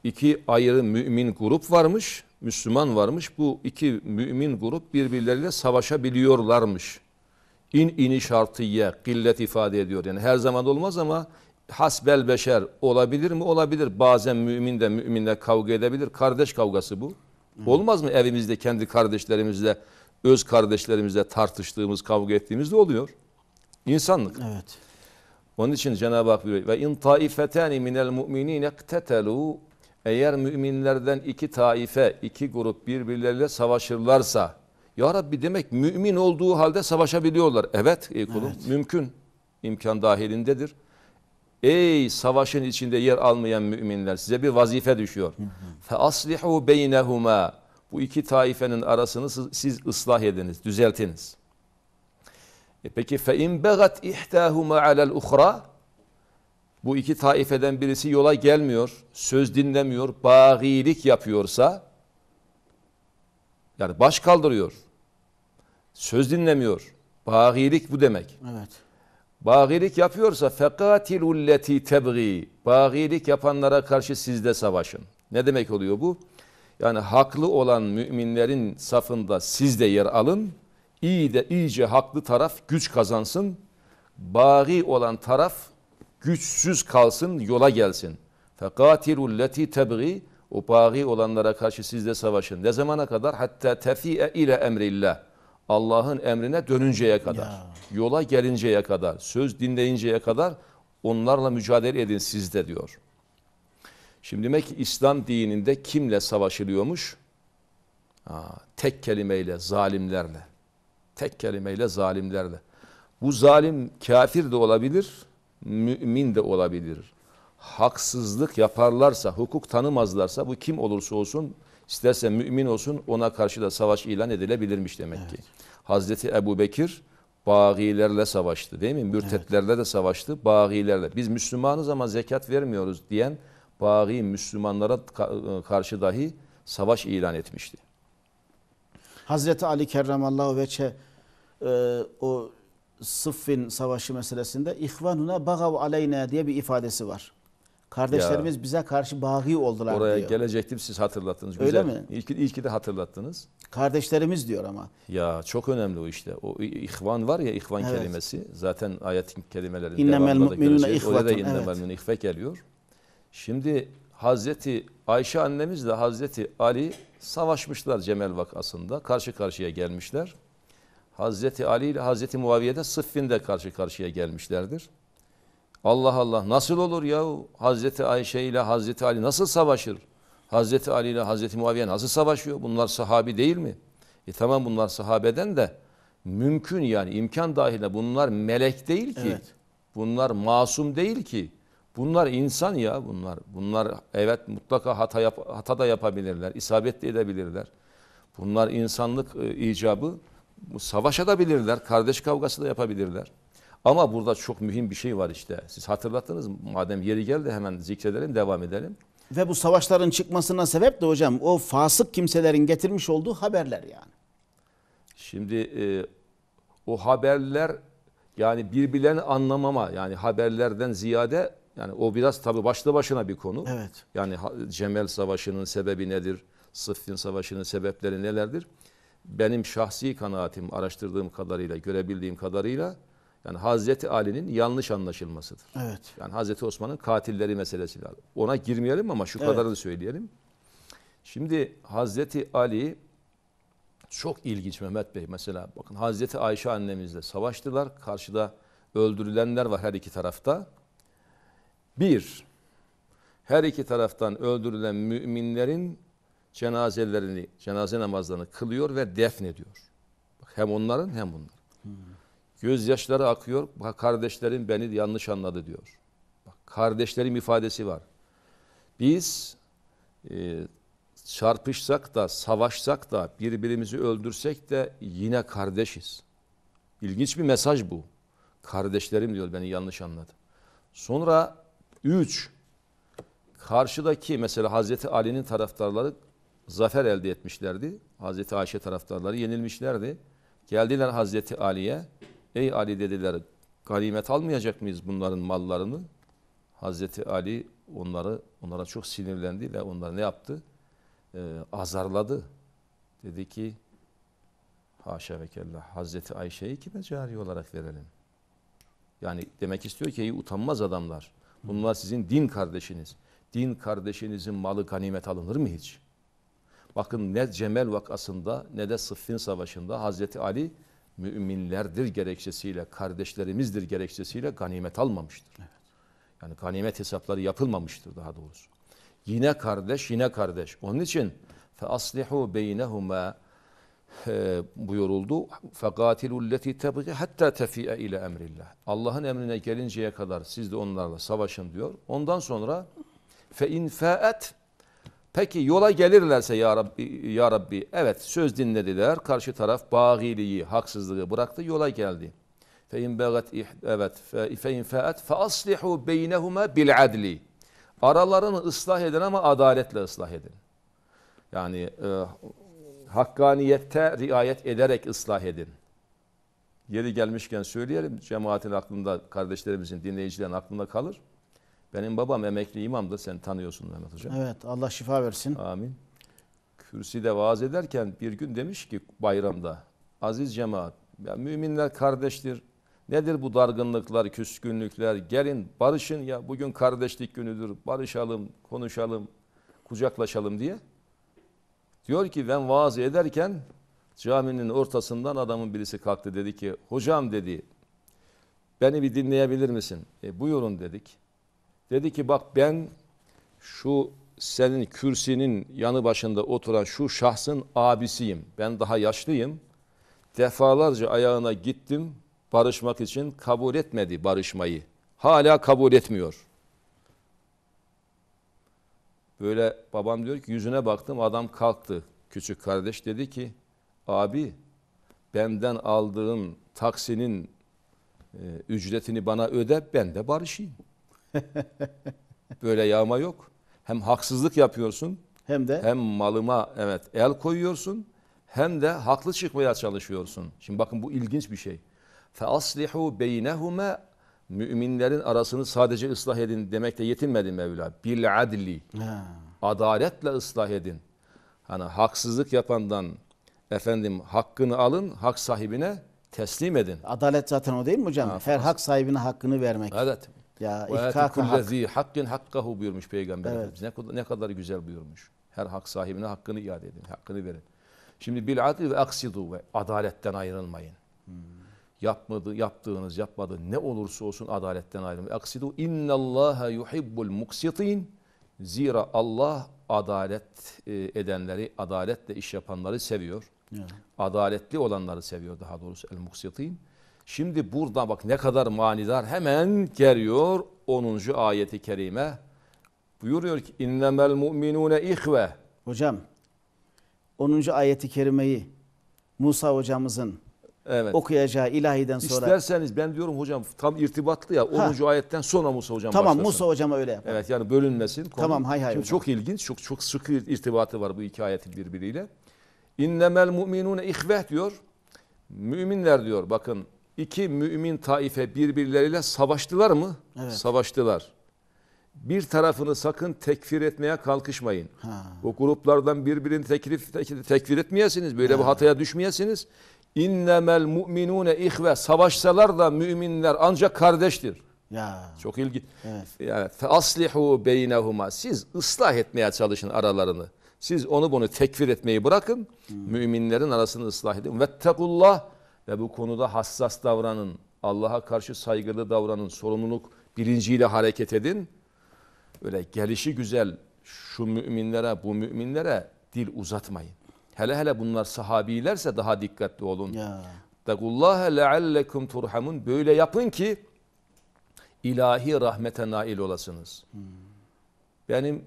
İki ayrı mümin grup varmış, Müslüman varmış. Bu iki mümin grup birbirleriyle savaşabiliyorlarmış. İn ini şartiye, gillet ifade ediyor. Yani her zaman olmaz ama hasbel beşer olabilir mi? Olabilir. Bazen mümin de müminle kavga edebilir. Kardeş kavgası bu. Olmaz mı evimizde kendi kardeşlerimizle, öz kardeşlerimizle tartıştığımız, kavga ettiğimiz de oluyor. İnsanlık. Evet. Onun için Cenab-ı Hak buyuruyor. Ve in taifetani minel mu'minine iktetelu eğer müminlerden iki taife, iki grup birbirleriyle savaşırlarsa ya Rabbi demek mümin olduğu halde savaşabiliyorlar. Evet ey kulum evet. mümkün. İmkan dahilindedir. Ey savaşın içinde yer almayan müminler size bir vazife düşüyor. Fe aslihu beynehuma. Bu iki taifenin arasını siz, siz ıslah ediniz, düzeltiniz. E peki fe in begat ihtahuma alel uhra bu iki taifeden birisi yola gelmiyor, söz dinlemiyor, bağilik yapıyorsa yani baş kaldırıyor. Söz dinlemiyor. Bağilik bu demek. Evet. Bağilik yapıyorsa fekatilul leti tebgi. Bağilik yapanlara karşı siz de savaşın. Ne demek oluyor bu? Yani haklı olan müminlerin safında siz de yer alın. İyi de iyice haklı taraf güç kazansın. Bagi olan taraf güçsüz kalsın, yola gelsin. Fekatilul leti tebgi. O bagi olanlara karşı siz de savaşın. Ne zamana kadar? Hatta tefi'e ile emrillah Allah'ın emrine dönünceye kadar, ya. yola gelinceye kadar, söz dinleyinceye kadar onlarla mücadele edin siz de diyor. Şimdi demek ki İslam dininde kimle savaşılıyormuş? Ha, tek kelimeyle zalimlerle. Tek kelimeyle zalimlerle. Bu zalim kafir de olabilir, mümin de olabilir. Haksızlık yaparlarsa, hukuk tanımazlarsa bu kim olursa olsun İsterse mümin olsun ona karşı da savaş ilan edilebilirmiş demek evet. ki. Hazreti Ebu Bekir bağilerle savaştı değil mi? Mürtetlerle de savaştı, bağilerle. Biz Müslümanız ama zekat vermiyoruz diyen baği Müslümanlara karşı dahi savaş ilan etmişti. Hazreti Ali Kerramallahu Veç'e e, o Sıffin Savaşı meselesinde İhvanuna bagav aleyna diye bir ifadesi var. Kardeşlerimiz ya, bize karşı bağı oldular oraya diyor. Oraya gelecektim siz hatırlattınız. Güzel. Öyle mi? İyi ki, ki de hatırlattınız. Kardeşlerimiz diyor ama. Ya çok önemli o işte. O ihvan var ya ihvan evet. kelimesi. Zaten ayetin kelimelerinde innemel devamında da ihvatun, Oraya da innemel evet. ihve geliyor. Şimdi Hazreti Ayşe annemizle Hazreti Ali savaşmışlar Cemel vakasında. Karşı karşıya gelmişler. Hazreti Ali ile Hazreti Muaviye de Sıffin'de karşı karşıya gelmişlerdir. Allah Allah nasıl olur ya Hazreti Ayşe ile Hazreti Ali nasıl savaşır? Hazreti Ali ile Hazreti Muaviye nasıl savaşıyor? Bunlar sahabi değil mi? E tamam bunlar sahabeden de mümkün yani imkan dahilinde bunlar melek değil ki. Evet. Bunlar masum değil ki. Bunlar insan ya bunlar. Bunlar evet mutlaka hata, yap, hata da yapabilirler, isabet de edebilirler. Bunlar insanlık e, icabı. Savaşa da bilirler, kardeş kavgası da yapabilirler. Ama burada çok mühim bir şey var işte. Siz hatırlattınız mı? Madem yeri geldi hemen zikredelim, devam edelim. Ve bu savaşların çıkmasına sebep de hocam o fasık kimselerin getirmiş olduğu haberler yani. Şimdi e, o haberler yani birbirlerini anlamama yani haberlerden ziyade yani o biraz tabi başlı başına bir konu. Evet. Yani Cemel Savaşı'nın sebebi nedir? Sıffin Savaşı'nın sebepleri nelerdir? Benim şahsi kanaatim araştırdığım kadarıyla, görebildiğim kadarıyla yani Hazreti Ali'nin yanlış anlaşılmasıdır. Evet. Yani Hazreti Osman'ın katilleri meselesi var. Ona girmeyelim ama şu evet. kadarını söyleyelim. Şimdi Hazreti Ali çok ilginç Mehmet Bey mesela bakın Hazreti Ayşe annemizle savaştılar. Karşıda öldürülenler var her iki tarafta. Bir, her iki taraftan öldürülen müminlerin cenazelerini, cenaze namazlarını kılıyor ve defnediyor. Bak hem onların hem bunların. Hmm. Gözyaşları akıyor. Bak kardeşlerim beni yanlış anladı diyor. Bak kardeşlerim ifadesi var. Biz e, çarpışsak da, savaşsak da, birbirimizi öldürsek de yine kardeşiz. İlginç bir mesaj bu. Kardeşlerim diyor beni yanlış anladı. Sonra üç, karşıdaki mesela Hazreti Ali'nin taraftarları zafer elde etmişlerdi. Hazreti Ayşe taraftarları yenilmişlerdi. Geldiler Hazreti Ali'ye. Ey Ali dediler ganimet almayacak mıyız bunların mallarını? Hazreti Ali onları onlara çok sinirlendi ve onları ne yaptı? Ee, azarladı. Dedi ki haşa ve kella Hazreti Ayşe'yi kime cari olarak verelim? Yani demek istiyor ki iyi utanmaz adamlar. Bunlar sizin din kardeşiniz. Din kardeşinizin malı ganimet alınır mı hiç? Bakın ne Cemel vakasında ne de Sıffin savaşında Hazreti Ali müminlerdir gerekçesiyle, kardeşlerimizdir gerekçesiyle ganimet almamıştır. Yani ganimet hesapları yapılmamıştır daha doğrusu. Yine kardeş, yine kardeş. Onun için fe aslihu beynehuma buyuruldu. Fekatilu lleti tebgi hatta tefi'e ile emrillah. Allah'ın emrine gelinceye kadar siz de onlarla savaşın diyor. Ondan sonra fe infaet Peki yola gelirlerse ya Rabbi, ya Rabbi evet söz dinlediler. Karşı taraf bağiliği, haksızlığı bıraktı, yola geldi. Fe in evet fe in faat fe aslihu beynehuma bil adli. Aralarını ıslah edin ama adaletle ıslah edin. Yani e, hakkaniyette riayet ederek ıslah edin. Yeri gelmişken söyleyelim cemaatin aklında, kardeşlerimizin, dinleyicilerin aklında kalır. Benim babam emekli imam da Sen tanıyorsun Mehmet Hocam. Evet Allah şifa versin. Amin. Kürsüde vaaz ederken bir gün demiş ki bayramda aziz cemaat ya müminler kardeştir. Nedir bu dargınlıklar, küskünlükler? Gelin barışın ya bugün kardeşlik günüdür. Barışalım, konuşalım, kucaklaşalım diye. Diyor ki ben vaaz ederken caminin ortasından adamın birisi kalktı dedi ki hocam dedi beni bir dinleyebilir misin? E, buyurun dedik. Dedi ki bak ben şu senin kürsinin yanı başında oturan şu şahsın abisiyim. Ben daha yaşlıyım. Defalarca ayağına gittim barışmak için kabul etmedi barışmayı. Hala kabul etmiyor. Böyle babam diyor ki yüzüne baktım adam kalktı. Küçük kardeş dedi ki abi benden aldığın taksinin e, ücretini bana öde ben de barışayım. Böyle yağma yok. Hem haksızlık yapıyorsun. Hem de hem malıma evet el koyuyorsun hem de haklı çıkmaya çalışıyorsun. Şimdi bakın bu ilginç bir şey. Fe aslihu beynehume müminlerin arasını sadece ıslah edin demekle yetinmedi Mevla. Bil adli. Ha. Adaletle ıslah edin. Hani haksızlık yapandan efendim hakkını alın, hak sahibine teslim edin. Adalet zaten o değil mi hocam? Ha, Her hak sahibine hakkını vermek. Evet. Ya ihkak hak. hakkın hakkahu buyurmuş Peygamber evet. ne kadar ne kadar güzel buyurmuş. Her hak sahibine hakkını iade edin, hakkını verin. Şimdi bil adil ve aksidu ve adaletten ayrılmayın. Hmm. Yapmadı, yaptığınız, yapmadı ne olursa olsun adaletten ayrılmayın. Aksidu innallaha yuhibbul muksitin. Zira Allah adalet e, edenleri, adaletle iş yapanları seviyor. Yani. Adaletli olanları seviyor daha doğrusu el muksitin. Şimdi burada bak ne kadar manidar hemen geliyor 10. ayeti kerime. Buyuruyor ki innemel mu'minune ihve. Hocam 10. ayeti kerimeyi Musa hocamızın evet. okuyacağı ilahiden sonra. İsterseniz ben diyorum hocam tam irtibatlı ya 10. Ha. ayetten sonra Musa hocam Tamam başlasın. Musa hocama öyle yapalım. Evet yani bölünmesin. Konu. Tamam hay hay Şimdi Çok ilginç çok çok sıkı irtibatı var bu iki ayetin birbiriyle. İnnemel mu'minune ihve diyor. Müminler diyor bakın İki mümin taife birbirleriyle savaştılar mı? Evet. Savaştılar. Bir tarafını sakın tekfir etmeye kalkışmayın. Ha. O gruplardan birbirini tekrif tek, tekfir etmeyesiniz. Böyle ha. bir hataya düşmeyesiniz. İnnemel mu'minune ihve. Savaşsalar da müminler ancak kardeştir. Ya. Çok ilginç. Evet. Yani aslihu beynehuma. Siz ıslah etmeye çalışın aralarını. Siz onu bunu tekfir etmeyi bırakın. Hmm. Müminlerin arasını ıslah edin. Vettekullah ve bu konuda hassas davranın. Allah'a karşı saygılı davranın. Sorumluluk bilinciyle hareket edin. Öyle gelişi güzel şu müminlere, bu müminlere dil uzatmayın. Hele hele bunlar sahabilerse daha dikkatli olun. Tegullâhe leallekum turhamun. Böyle yapın ki ilahi rahmete nail olasınız. Hmm. Benim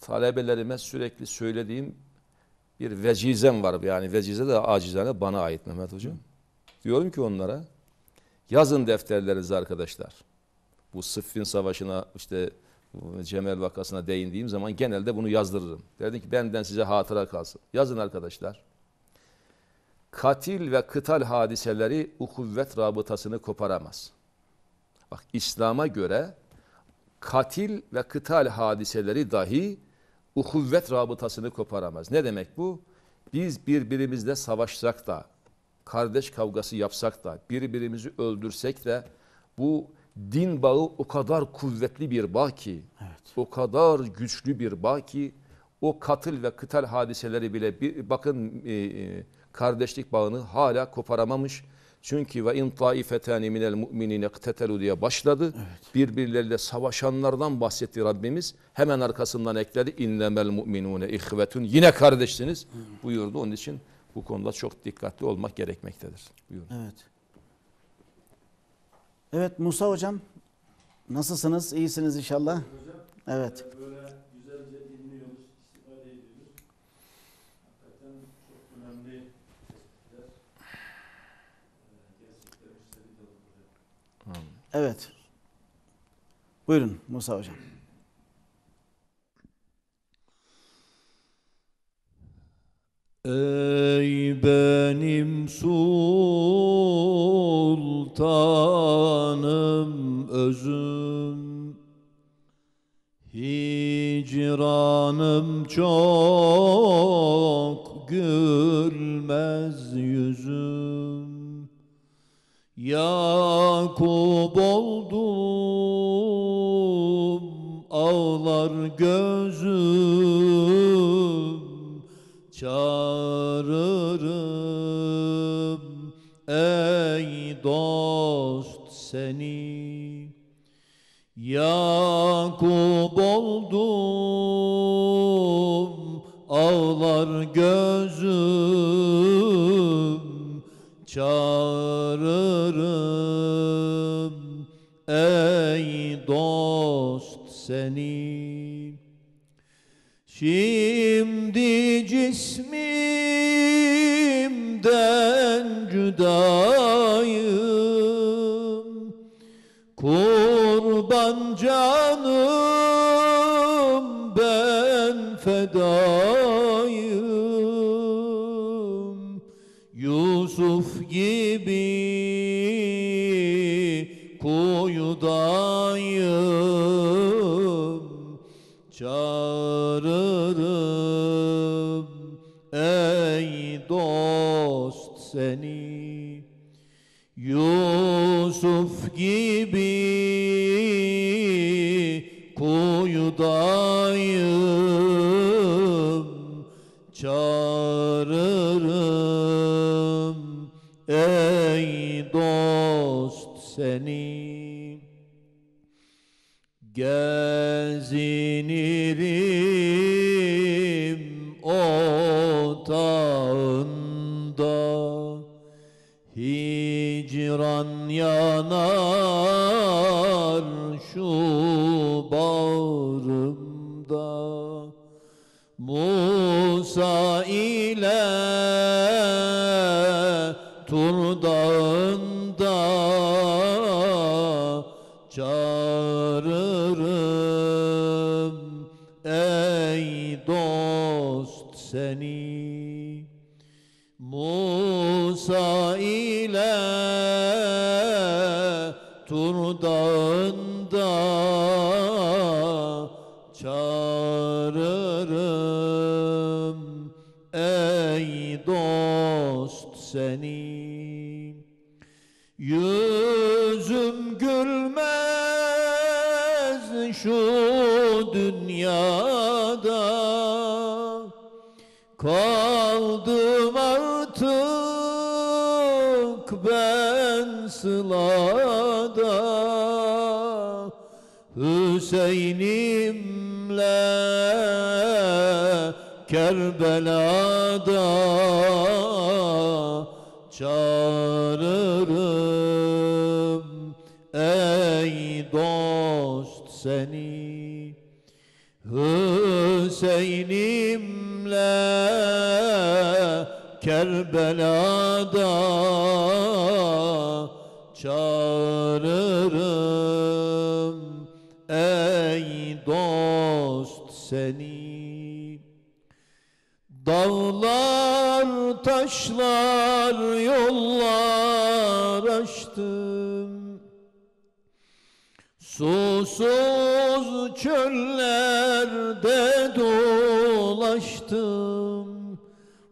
talebelerime sürekli söylediğim bir vecizem var. Yani vecize de acizane bana ait Mehmet Hocam. Hmm. Diyorum ki onlara yazın defterlerinizi arkadaşlar. Bu Sıffin Savaşı'na işte Cemel vakasına değindiğim zaman genelde bunu yazdırırım. Derdim ki benden size hatıra kalsın. Yazın arkadaşlar. Katil ve kıtal hadiseleri ukuvvet rabıtasını koparamaz. Bak İslam'a göre katil ve kıtal hadiseleri dahi ukuvvet rabıtasını koparamaz. Ne demek bu? Biz birbirimizle savaşsak da, kardeş kavgası yapsak da birbirimizi öldürsek de bu din bağı o kadar kuvvetli bir bağ ki, evet. o kadar güçlü bir bağ ki o katıl ve kıtal hadiseleri bile bir, bakın e, e, kardeşlik bağını hala koparamamış. Çünkü ve in taifetani minel mu'minine ktetelu diye başladı. Evet. Birbirleriyle savaşanlardan bahsetti Rabbimiz. Hemen arkasından ekledi. İnnemel mu'minune ihvetun. Yine kardeşsiniz buyurdu. Onun için bu konuda çok dikkatli olmak gerekmektedir. Buyurun. Evet. Evet Musa hocam nasılsınız? İyisiniz inşallah. Hocam, evet. Böyle güzelce dinliyoruz, istifade ediyoruz. Hakikaten çok önemli tespitler. Ee, gerçekten müşteri Evet. Buyurun Musa hocam. Ey benim sultanım özüm Hicranım çok gülmez yüzüm Yakup oldum ağlar gözüm çağırırım ey dost seni Yakup oldum ağlar gözüm çağırırım ey dost seni Şiir cismimden cüda joguinho Viran yanar şu bağrımda Musa ile Tur dağında çağırırım ey dost seni Musa ile Hüseyin'imle Kerbela'da çağırırım Ey dost seni Hüseyin'imle Kerbela'da çağırırım seni Dağlar, taşlar, yollar açtım Susuz çöllerde dolaştım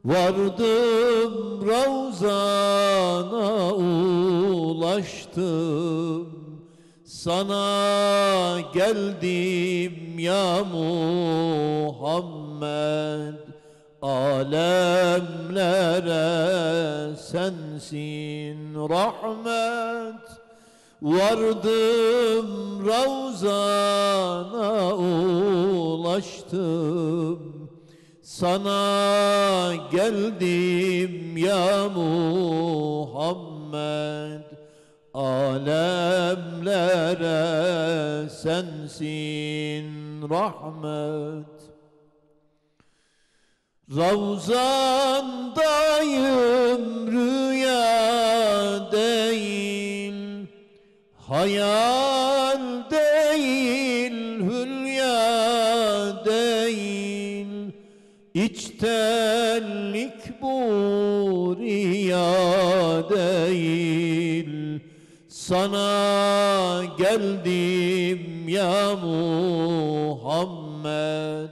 Vardım Ravzan'a ulaştım sana geldim ya Muhammed Alemlere sensin rahmet Vardım Ravzana ulaştım Sana geldim ya Muhammed alemlere sensin rahmet Ravzandayım rüya değil Hayal değil hülya değil İçtenlik bu riya değil sana geldim ya Muhammed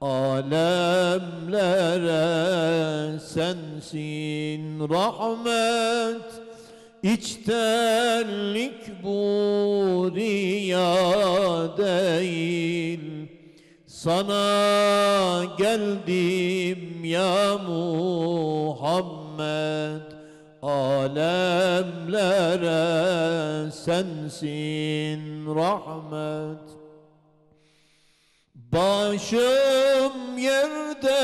Alemlere sensin rahmet İçtenlik bu riya değil Sana geldim ya Muhammed alemlere sensin rahmet Başım yerde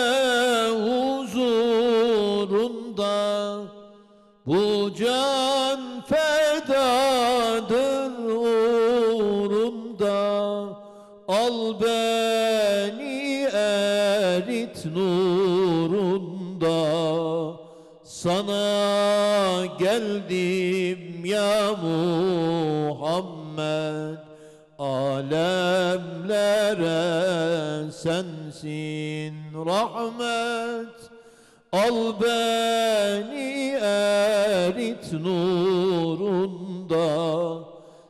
huzurunda Bu can fedadır uğrunda Al ben Sana geldim ya Muhammed Alemlere sensin rahmet Al beni erit nurunda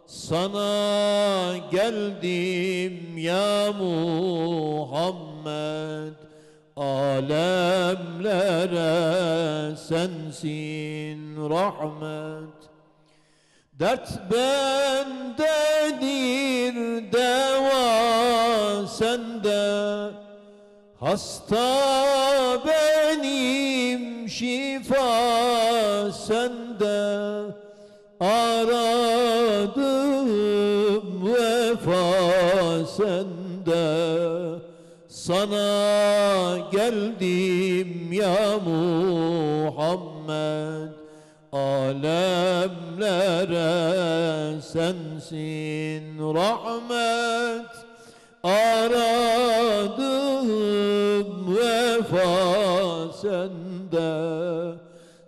Sana geldim ya Muhammed alemlere sensin rahmet Dert bendedir deva sende Hasta benim şifa sende Aradığım vefa sende sana geldim ya Muhammed Alemlere sensin rahmet Aradım vefa sende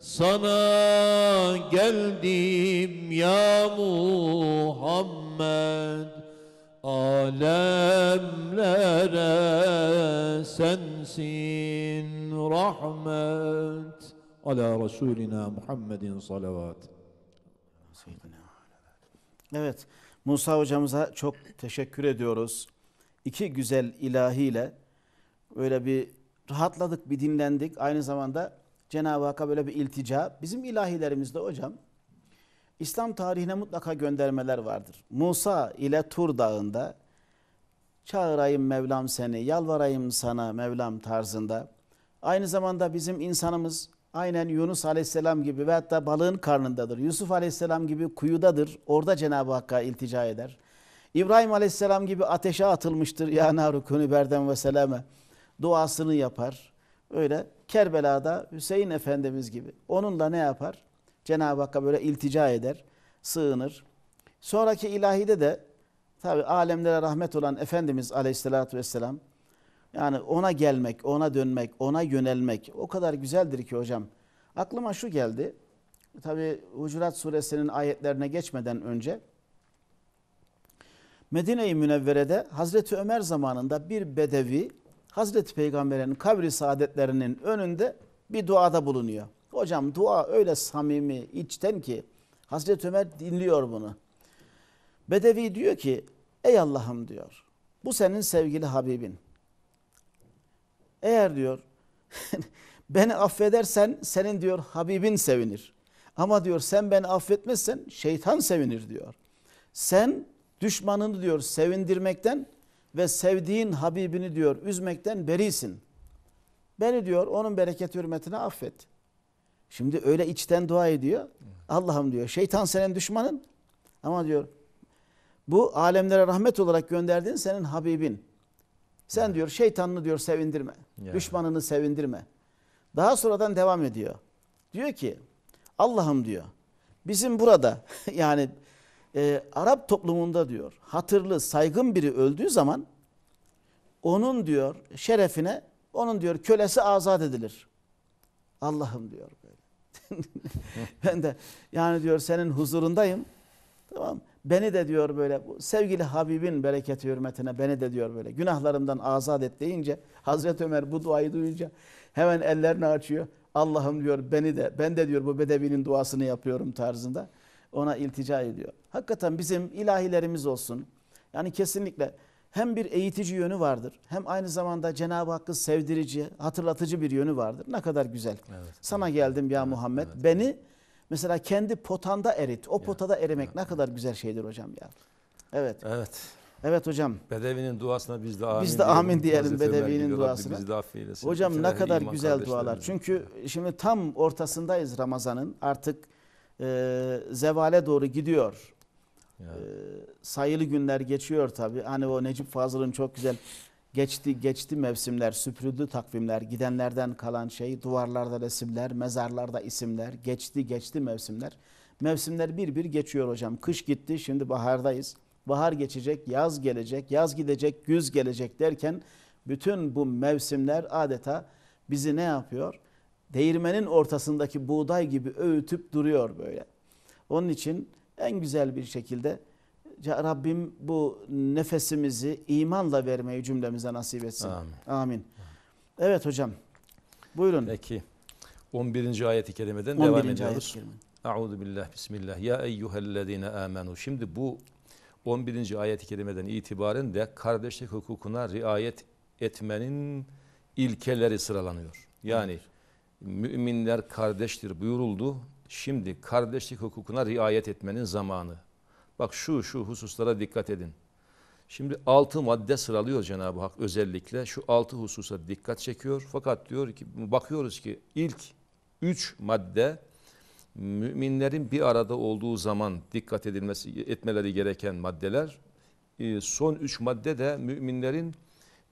Sana geldim ya Muhammed Alemlere sensin rahmet ala Resulina Muhammedin salavat. Evet, Musa hocamıza çok teşekkür ediyoruz. İki güzel ilahiyle böyle bir rahatladık, bir dinlendik. Aynı zamanda Cenab-ı Hakk'a böyle bir iltica. Bizim ilahilerimizde hocam İslam tarihine mutlaka göndermeler vardır. Musa ile Tur Dağı'nda çağırayım Mevlam seni, yalvarayım sana Mevlam tarzında. Aynı zamanda bizim insanımız aynen Yunus Aleyhisselam gibi ve hatta balığın karnındadır. Yusuf Aleyhisselam gibi kuyudadır. Orada Cenab-ı Hakk'a iltica eder. İbrahim Aleyhisselam gibi ateşe atılmıştır. Ya naru kuni berden ve selame. Duasını yapar. Öyle Kerbela'da Hüseyin Efendimiz gibi. Onunla ne yapar? Cenab-ı Hakk'a böyle iltica eder, sığınır. Sonraki ilahide de tabi alemlere rahmet olan Efendimiz Aleyhisselatü vesselam yani ona gelmek, ona dönmek, ona yönelmek o kadar güzeldir ki hocam. Aklıma şu geldi. Tabi Hucurat suresinin ayetlerine geçmeden önce Medine-i Münevvere'de Hazreti Ömer zamanında bir bedevi Hazreti Peygamber'in kabri saadetlerinin önünde bir duada bulunuyor. Hocam dua öyle samimi, içten ki Hazreti Ömer dinliyor bunu. Bedevi diyor ki ey Allah'ım diyor. Bu senin sevgili Habibin. Eğer diyor beni affedersen senin diyor Habibin sevinir. Ama diyor sen beni affetmezsen şeytan sevinir diyor. Sen düşmanını diyor sevindirmekten ve sevdiğin Habibini diyor üzmekten berisin. Beni diyor onun bereket hürmetine affet. Şimdi öyle içten dua ediyor. Allah'ım diyor şeytan senin düşmanın ama diyor bu alemlere rahmet olarak gönderdiğin senin Habibin. Sen diyor şeytanını diyor sevindirme. Yani. Düşmanını sevindirme. Daha sonradan devam ediyor. Diyor ki Allah'ım diyor bizim burada yani e, Arap toplumunda diyor hatırlı saygın biri öldüğü zaman onun diyor şerefine onun diyor kölesi azat edilir. Allah'ım diyor ben de yani diyor senin huzurundayım. Tamam Beni de diyor böyle sevgili Habibin bereketi hürmetine beni de diyor böyle günahlarımdan azat et deyince Hazreti Ömer bu duayı duyunca hemen ellerini açıyor. Allah'ım diyor beni de ben de diyor bu bedevinin duasını yapıyorum tarzında ona iltica ediyor. Hakikaten bizim ilahilerimiz olsun. Yani kesinlikle hem bir eğitici yönü vardır. Hem aynı zamanda Cenab-ı Hakk'ı sevdirici, hatırlatıcı bir yönü vardır. Ne kadar güzel. Evet. Sana geldim ya evet, Muhammed. Evet, Beni evet. mesela kendi potanda erit. O ya, potada erimek evet. ne kadar güzel şeydir hocam ya. Evet. Evet. Evet hocam. Bedevinin duasına biz de amin, biz de amin diyelim, diyelim Bedevi'nin duasına. Biz de Hocam Bütün ne kadar güzel dualar. Çünkü şimdi tam ortasındayız Ramazan'ın. Artık e, zevale doğru gidiyor. Ya. Ee, sayılı günler geçiyor tabi. Hani o Necip Fazıl'ın çok güzel geçti geçti mevsimler, süprüldü takvimler, gidenlerden kalan şey, duvarlarda resimler, mezarlarda isimler, geçti geçti mevsimler. Mevsimler bir bir geçiyor hocam. Kış gitti, şimdi bahardayız. Bahar geçecek, yaz gelecek, yaz gidecek, güz gelecek derken bütün bu mevsimler adeta bizi ne yapıyor? Değirmenin ortasındaki buğday gibi öğütüp duruyor böyle. Onun için en güzel bir şekilde ya Rabbim bu nefesimizi imanla vermeyi cümlemize nasip etsin. Amin. Amin. Evet hocam. Buyurun. Peki. 11. ayet-i kerimeden 11. devam ediyoruz. Euzu billah bismillah. Ya eyyühellezine amenu. Şimdi bu 11. ayet-i kerimeden itibaren de kardeşlik hukukuna riayet etmenin ilkeleri sıralanıyor. Yani evet. müminler kardeştir buyuruldu Şimdi kardeşlik hukukuna riayet etmenin zamanı. Bak şu şu hususlara dikkat edin. Şimdi altı madde sıralıyor Cenab-ı Hak özellikle. Şu altı hususa dikkat çekiyor. Fakat diyor ki bakıyoruz ki ilk üç madde müminlerin bir arada olduğu zaman dikkat edilmesi etmeleri gereken maddeler. Ee, son üç madde de müminlerin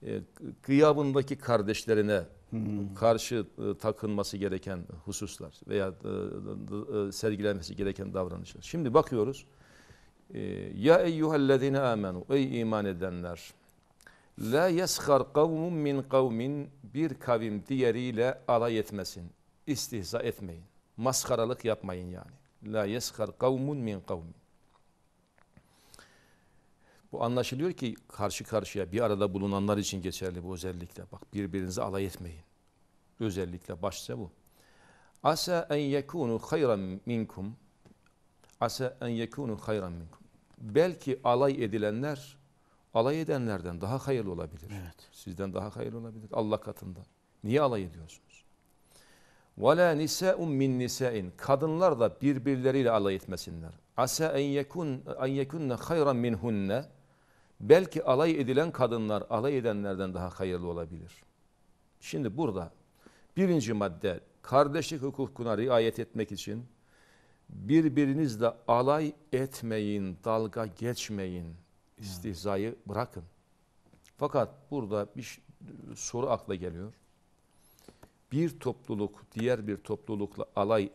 e, kıyabındaki kardeşlerine Hmm. karşı e, takınması gereken hususlar veya e, e, sergilenmesi gereken davranışlar. Şimdi bakıyoruz. Ya eyyühellezine amenu ey iman edenler. La yeshar kavmun min kavmin bir kavim diğeriyle alay etmesin. İstihza etmeyin. Maskaralık yapmayın yani. La yeshar kavmun min kavmin. Bu anlaşılıyor ki karşı karşıya bir arada bulunanlar için geçerli bu özellikle. Bak birbirinize alay etmeyin. Özellikle başta bu. Asa en yekunu hayran minkum. Asa en yekunu hayran minkum. Belki alay edilenler alay edenlerden daha hayırlı olabilir. Evet. Sizden daha hayırlı olabilir Allah katında. Niye alay ediyorsunuz? وَلَا نِسَاءٌ مِنْ نِسَاءٍ Kadınlar da birbirleriyle alay etmesinler. Asa en yekun en yekunne hayran minhunne belki alay edilen kadınlar alay edenlerden daha hayırlı olabilir. Şimdi burada birinci madde kardeşlik hukukuna riayet etmek için birbirinizle alay etmeyin, dalga geçmeyin, istihzayı bırakın. Fakat burada bir soru akla geliyor. Bir topluluk diğer bir toplulukla alay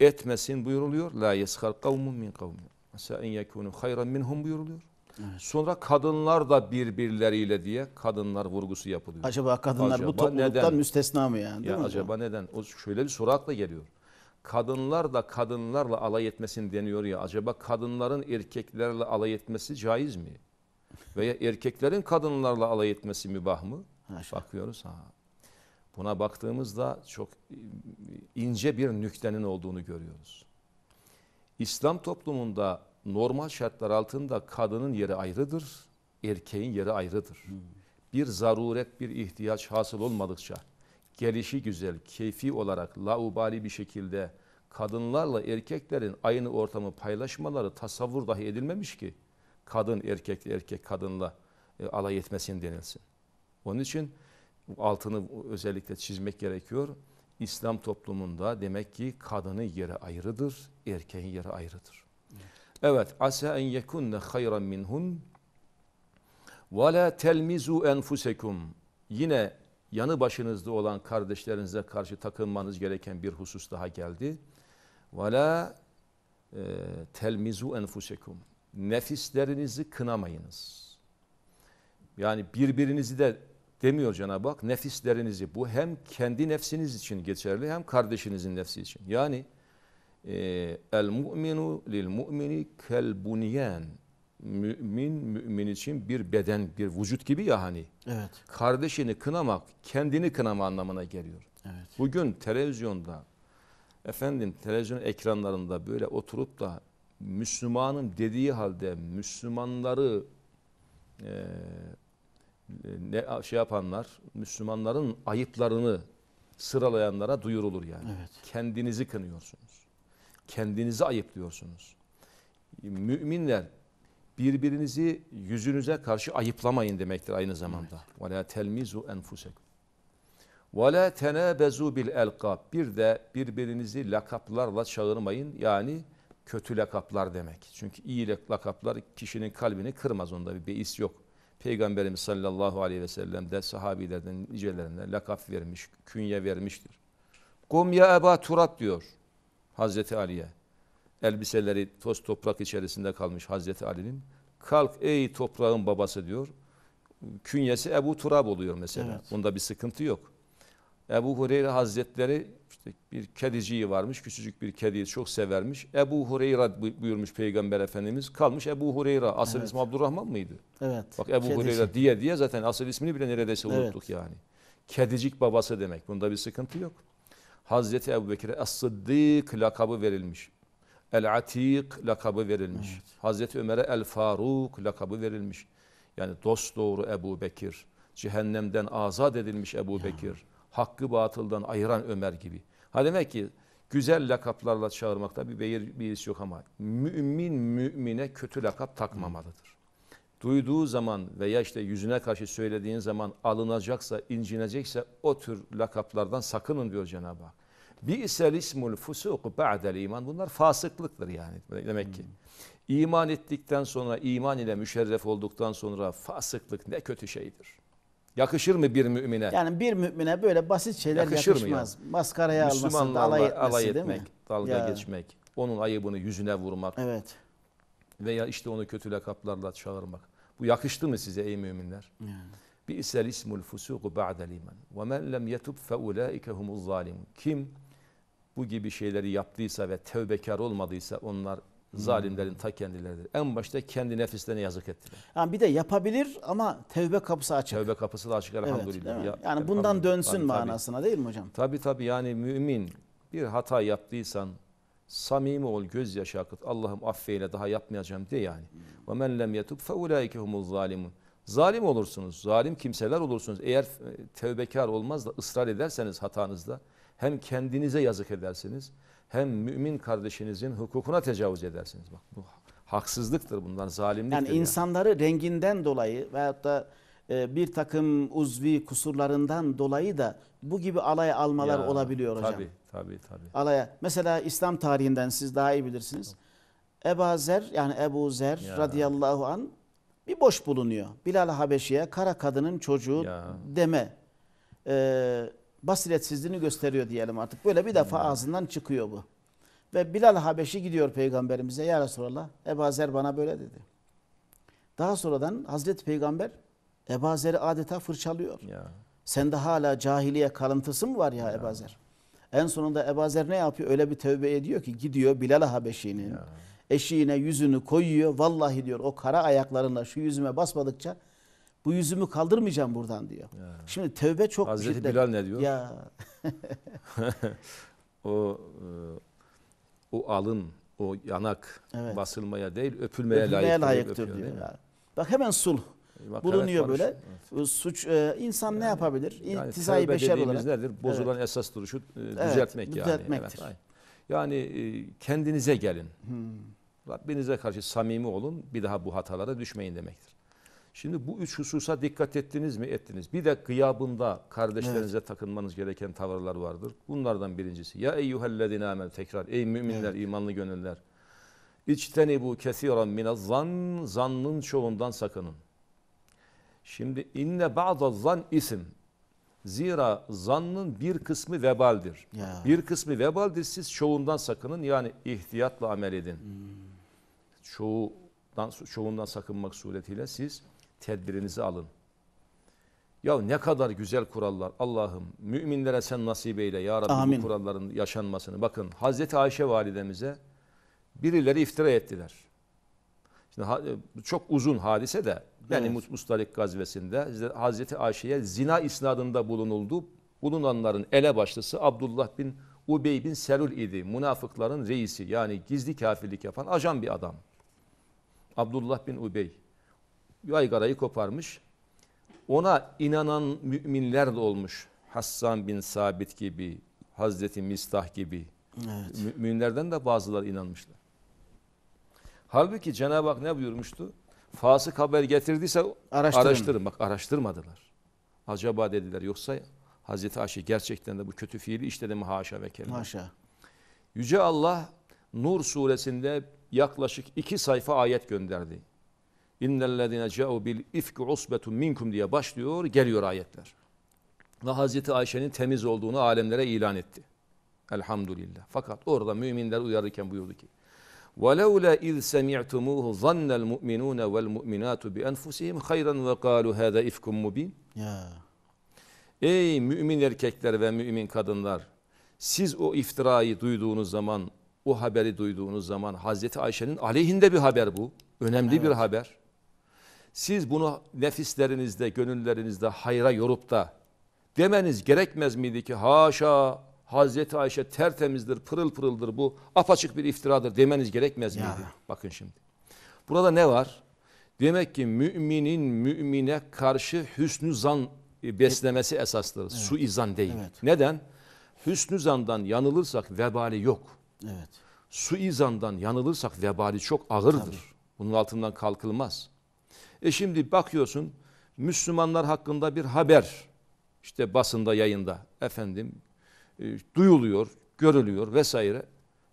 etmesin buyuruluyor. La yeshar kavmun min kavmin. Mesela en yekunu hayran minhum buyuruluyor. Sonra kadınlar da birbirleriyle diye kadınlar vurgusu yapılıyor. Acaba kadınlar acaba bu topluluktan neden? müstesna mı yani? Değil ya mi acaba hocam? neden? O şöyle bir soru akla geliyor. Kadınlar da kadınlarla alay etmesin deniyor ya. Acaba kadınların erkeklerle alay etmesi caiz mi? Veya erkeklerin kadınlarla alay etmesi mübah mı? Haşa. Bakıyoruz ha. Buna baktığımızda çok ince bir nüktenin olduğunu görüyoruz. İslam toplumunda normal şartlar altında kadının yeri ayrıdır, erkeğin yeri ayrıdır. Bir zaruret, bir ihtiyaç hasıl olmadıkça gelişi güzel, keyfi olarak laubali bir şekilde kadınlarla erkeklerin aynı ortamı paylaşmaları tasavvur dahi edilmemiş ki kadın erkekle erkek kadınla e, alay etmesin denilsin. Onun için altını özellikle çizmek gerekiyor. İslam toplumunda demek ki kadının yeri ayrıdır, erkeğin yeri ayrıdır. Evet, asa en yekunne hayran minhun ve la telmizu enfusekum. Yine yanı başınızda olan kardeşlerinize karşı takınmanız gereken bir husus daha geldi. Ve la e, telmizu enfusekum. Nefislerinizi kınamayınız. Yani birbirinizi de demiyor Cenab-ı Hak nefislerinizi. Bu hem kendi nefsiniz için geçerli hem kardeşinizin nefsi için. Yani ee, El mu'minu lil mu'mini kel bunyan. Mümin, mümin için bir beden, bir vücut gibi ya hani. Evet. Kardeşini kınamak, kendini kınama anlamına geliyor. Evet. Bugün televizyonda, efendim televizyon ekranlarında böyle oturup da Müslümanım dediği halde Müslümanları e, ne şey yapanlar, Müslümanların ayıplarını sıralayanlara duyurulur yani. Evet. Kendinizi kınıyorsunuz kendinizi ayıplıyorsunuz. Müminler birbirinizi yüzünüze karşı ayıplamayın demektir aynı zamanda. Ve la telmizu enfusek. Ve la tenabezu bil elkab. Bir de birbirinizi lakaplarla çağırmayın. Yani kötü lakaplar demek. Çünkü iyi lakaplar kişinin kalbini kırmaz onda bir beis yok. Peygamberimiz sallallahu aleyhi ve sellem de sahabilerden nicelerine lakap vermiş, künye vermiştir. Kum ya Eba Turat diyor. Hazreti Ali'ye. Elbiseleri toz toprak içerisinde kalmış Hazreti Ali'nin. Kalk ey toprağın babası diyor. Künyesi Ebu Turab oluyor mesela. Evet. Bunda bir sıkıntı yok. Ebu Hureyre Hazretleri işte bir kediciyi varmış. Küçücük bir kediyi çok severmiş. Ebu Hureyre buyurmuş Peygamber Efendimiz. Kalmış Ebu Hureyre. Asıl evet. ismi Abdurrahman mıydı? Evet. Bak Ebu Kedisi. Hureyre diye diye zaten asıl ismini bile neredeyse unuttuk evet. yani. Kedicik babası demek. Bunda bir sıkıntı yok. Hazreti Ebubekir'e Es-Sıddık lakabı verilmiş. El-Atik lakabı verilmiş. Evet. Hazreti Ömer'e El-Faruk lakabı verilmiş. Yani dost doğru Ebu Bekir, cehennemden azat edilmiş Ebu Bekir, hakkı batıldan ayıran Ömer gibi. Ha demek ki güzel lakaplarla çağırmakta bir beyir, birisi yok ama mümin mümine kötü lakap takmamalıdır duyduğu zaman veya işte yüzüne karşı söylediğin zaman alınacaksa, incinecekse o tür lakaplardan sakının diyor Cenab-ı Hak. Bi'sel ismul fusuku ba'del iman. Bunlar fasıklıktır yani demek ki. İman ettikten sonra, iman ile müşerref olduktan sonra fasıklık ne kötü şeydir. Yakışır mı bir mümine? Yani bir mümine böyle basit şeyler Yakışır yakışmaz. Mı ya? Maskaraya alması, alay etmesi alay etmek, değil mi? Dalga ya. geçmek, onun ayıbını yüzüne vurmak. Evet. Veya işte onu kötü lakaplarla çağırmak. Bu yakıştı mı size ey müminler? Yani. Bi isel ismul fusuku ba'del iman. Ve men lem yetub fe ulaike humuz Kim bu gibi şeyleri yaptıysa ve tevbekar olmadıysa onlar zalimlerin ta kendileridir. En başta kendi nefislerine yazık ettiler. Yani bir de yapabilir ama tevbe kapısı açık. Tevbe kapısı da açık elhamdülillah. Evet, yani bundan dönsün tabii, manasına değil mi hocam? Tabi tabi yani mümin bir hata yaptıysan samimi ol gözyaşı akıt Allah'ım affeyle daha yapmayacağım diye yani. Hmm. Ve men lem yetub fe ulaike humuz zalimun. Zalim olursunuz, zalim kimseler olursunuz. Eğer e, tevbekar olmaz da ısrar ederseniz hatanızda hem kendinize yazık edersiniz hem mümin kardeşinizin hukukuna tecavüz edersiniz. Bak bu haksızlıktır bundan, zalimliktir. Yani, yani. insanları renginden dolayı veyahut da e, bir takım uzvi kusurlarından dolayı da bu gibi alay almalar ya, olabiliyor hocam. Tabii tabii tabii. Alaya. Mesela İslam tarihinden siz daha iyi bilirsiniz. Tabii. Eba Zer yani Ebu Zer ya. radıyallahu an bir boş bulunuyor. Bilal Habeşi'ye kara kadının çocuğu ya. deme e, basiretsizliğini gösteriyor diyelim artık. Böyle bir defa ya. Hmm. ağzından çıkıyor bu. Ve Bilal Habeşi gidiyor peygamberimize ya Resulallah Eba Zer bana böyle dedi. Daha sonradan Hazreti Peygamber Eba Zer'i adeta fırçalıyor. Ya. Sende hala cahiliye kalıntısı mı var ya, ya. Ebazer? En sonunda Ebazer ne yapıyor? Öyle bir tövbe ediyor ki gidiyor Bilal Habeşi'nin eşiğine yüzünü koyuyor. Vallahi diyor o kara ayaklarına şu yüzüme basmadıkça bu yüzümü kaldırmayacağım buradan diyor. Ya. Şimdi tövbe çok Hazreti şiddetli. Bilal ne diyor? Ya. o e, o alın, o yanak evet. basılmaya değil öpülmeye, öpülmeye layıktır, layıktır öpüyor, diyor. Yani. Bak hemen sul e, bulunuyor böyle. Evet. Suç e, insan yani, ne yapabilir? Yani İntizai beşer olarak. nedir? Bozulan evet. esas duruşu düzeltmek evet, yani. Evet, yani kendinize gelin. Hmm. Rabbinize karşı samimi olun, bir daha bu hatalara düşmeyin demektir. Şimdi bu üç hususa dikkat ettiniz mi? Ettiniz. Bir de gıyabında kardeşlerinize evet. takınmanız gereken tavırlar vardır. Bunlardan birincisi. Ya eyyühellezine amel tekrar. Ey müminler, evet. imanlı gönüller. İçtenibu kesiran minez zan, zannın çoğundan sakının. Şimdi inne ba'da zan isim. Zira zannın bir kısmı vebaldir. Ya. Bir kısmı vebaldir siz çoğundan sakının yani ihtiyatla amel edin. Hmm çoğundan, çoğundan sakınmak suretiyle siz tedbirinizi alın. Ya ne kadar güzel kurallar Allah'ım müminlere sen nasip eyle ya Rabbi Amin. bu kuralların yaşanmasını. Bakın Hazreti Ayşe validemize birileri iftira ettiler. Şimdi e, çok uzun hadise de yani evet. Mustalik gazvesinde Hazreti Ayşe'ye zina isnadında bulunuldu. Bulunanların ele başlısı Abdullah bin Ubey bin Selul idi. Münafıkların reisi yani gizli kafirlik yapan ajan bir adam. Abdullah bin Ubey yaygarayı koparmış. Ona inanan müminler de olmuş. Hassan bin Sabit gibi, Hazreti Mistah gibi. Evet. Müminlerden de bazıları inanmışlar. Halbuki Cenab-ı Hak ne buyurmuştu? Fasık haber getirdiyse araştırın. araştırın. Bak araştırmadılar. Acaba dediler yoksa Hazreti Ayşe gerçekten de bu kötü fiili işledi mi haşa ve kella. Haşa. Yüce Allah Nur suresinde yaklaşık iki sayfa ayet gönderdi. İnnellezine ca'u bil ifki usbetun minkum diye başlıyor, geliyor ayetler. Ve Hazreti Ayşe'nin temiz olduğunu alemlere ilan etti. Elhamdülillah. Fakat orada müminler uyarırken buyurdu ki وَلَوْلَا اِذْ سَمِعْتُمُوهُ ظَنَّ الْمُؤْمِنُونَ وَالْمُؤْمِنَاتُ بِأَنْفُسِهِمْ خَيْرًا وَقَالُوا هَذَا اِفْكُمْ مُب۪ينَ Ey mümin erkekler ve mümin kadınlar! Siz o iftirayı duyduğunuz zaman o haberi duyduğunuz zaman Hazreti Ayşe'nin aleyhinde bir haber bu. Önemli evet. bir haber. Siz bunu nefislerinizde, gönüllerinizde hayra yorup da demeniz gerekmez miydi ki haşa Hazreti Ayşe tertemizdir, pırıl pırıldır bu apaçık bir iftiradır demeniz gerekmez ya. miydi? Bakın şimdi. Burada ne var? Demek ki müminin mümine karşı hüsnü zan e, beslemesi esastır. Evet. Suizan değil. Evet. Neden? Hüsnü zandan yanılırsak vebali yok. Evet. Suizandan yanılırsak vebali çok ağırdır. Tabii. Bunun altından kalkılmaz. E şimdi bakıyorsun Müslümanlar hakkında bir haber işte basında yayında efendim e, duyuluyor, görülüyor vesaire.